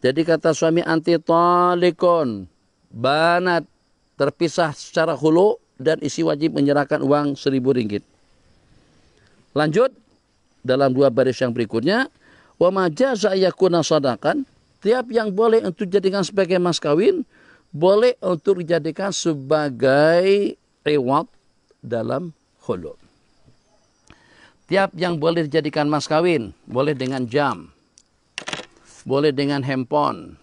Jadi kata suami anti talikon banat terpisah secara hulu dan isi wajib menyerahkan uang seribu ringgit. Lanjut dalam dua baris yang berikutnya, wa majaza yakuna sadakan, tiap yang boleh untuk dijadikan sebagai mas kawin boleh untuk dijadikan sebagai reward dalam khulu. Tiap yang boleh dijadikan mas kawin boleh dengan jam, boleh dengan handphone,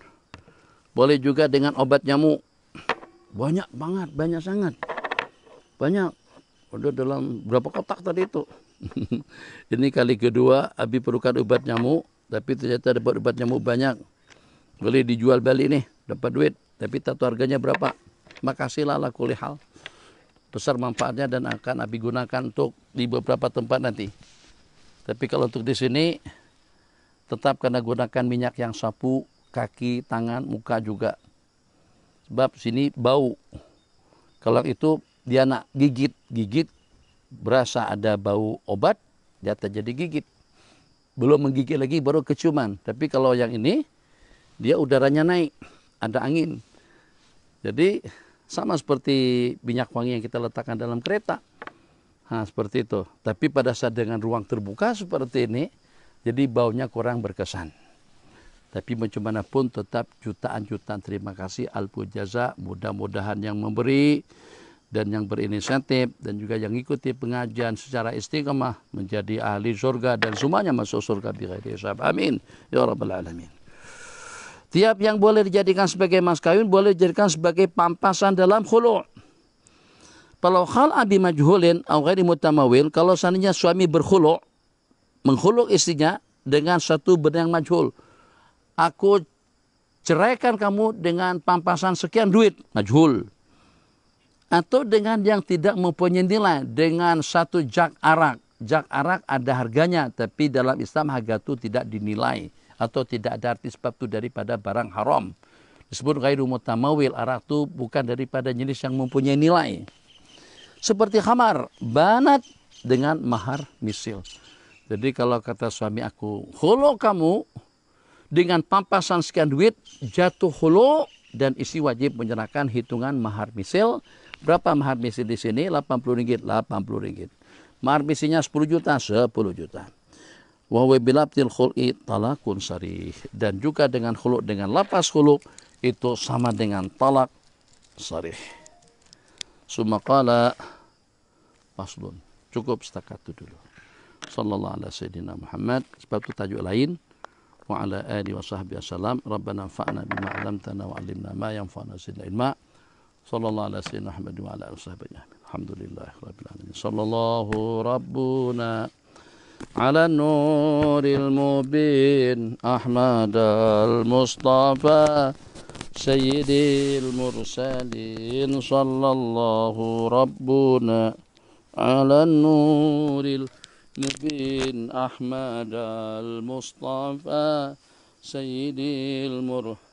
boleh juga dengan obat nyamuk. Banyak banget, banyak sangat. Banyak. Ada dalam berapa kotak tadi itu? ini kali kedua Abi perlukan obat nyamuk, tapi ternyata dapat obat nyamuk banyak. Boleh dijual balik nih, dapat duit. Tapi tahu harganya berapa? Makasih lah kuli Besar manfaatnya dan akan Abi gunakan untuk di beberapa tempat nanti. Tapi kalau untuk di sini, tetap karena gunakan minyak yang sapu, kaki, tangan, muka juga. Sebab sini bau. Kalau itu dia nak gigit, gigit berasa ada bau obat, dia terjadi gigit. Belum menggigit lagi baru keciuman. Tapi kalau yang ini, dia udaranya naik, ada angin. Jadi sama seperti minyak wangi yang kita letakkan dalam kereta. Nah, seperti itu. Tapi pada saat dengan ruang terbuka seperti ini, jadi baunya kurang berkesan. Tapi bagaimanapun tetap jutaan-jutaan terima kasih Al-Pujaza. Mudah-mudahan yang memberi dan yang berinisiatif dan juga yang ikuti pengajian secara istiqamah menjadi ahli surga dan semuanya masuk surga bi ghairi hisab. Amin ya rabbal alamin. Tiap yang boleh dijadikan sebagai mas kawin boleh dijadikan sebagai pampasan dalam khulu'. Kalau hal abi majhulin atau ghairi mutamawil, kalau seandainya suami berkhulu' mengkhulu' istrinya dengan satu benda yang majhul. Aku ceraikan kamu dengan pampasan sekian duit majhul atau dengan yang tidak mempunyai nilai dengan satu jak arak. Jak arak ada harganya, tapi dalam Islam harga itu tidak dinilai atau tidak ada arti sebab itu daripada barang haram. Disebut gairu mutamawil, arak itu bukan daripada jenis yang mempunyai nilai. Seperti khamar, banat dengan mahar misil. Jadi kalau kata suami aku, holo kamu dengan pampasan sekian duit jatuh holo dan isi wajib menyerahkan hitungan mahar misil Berapa mahar misi di sini? 80 ringgit, 80 ringgit. mahar misinya 10 juta, 10 juta. Wa bilabtil khul'i talakun sarih. Dan juga dengan khuluk, dengan lapas khuluk, itu sama dengan talak sarih. Sumakala paslun. Cukup setakat itu dulu. Sallallahu ala sayyidina Muhammad. Sebab itu tajuk lain. Wa ala alihi wa sahbihi wa salam. Rabbana fa'na bima wa alimna fa'na sayyidina ilma'a. صلى الله على سيدنا محمد وعلى اله وصحبه اجمعين الحمد لله رب العالمين صلى الله ربنا على النور المبين أحمد المصطفى سيد المرسلين صلى الله ربنا على النور المبين أحمد المصطفى سيد المرسلين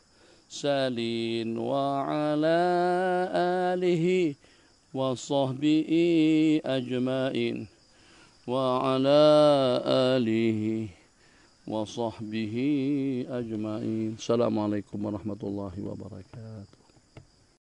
المرسلين وعلى آله وصحبه أجمعين وعلى آله وصحبه أجمعين السلام عليكم ورحمة الله وبركاته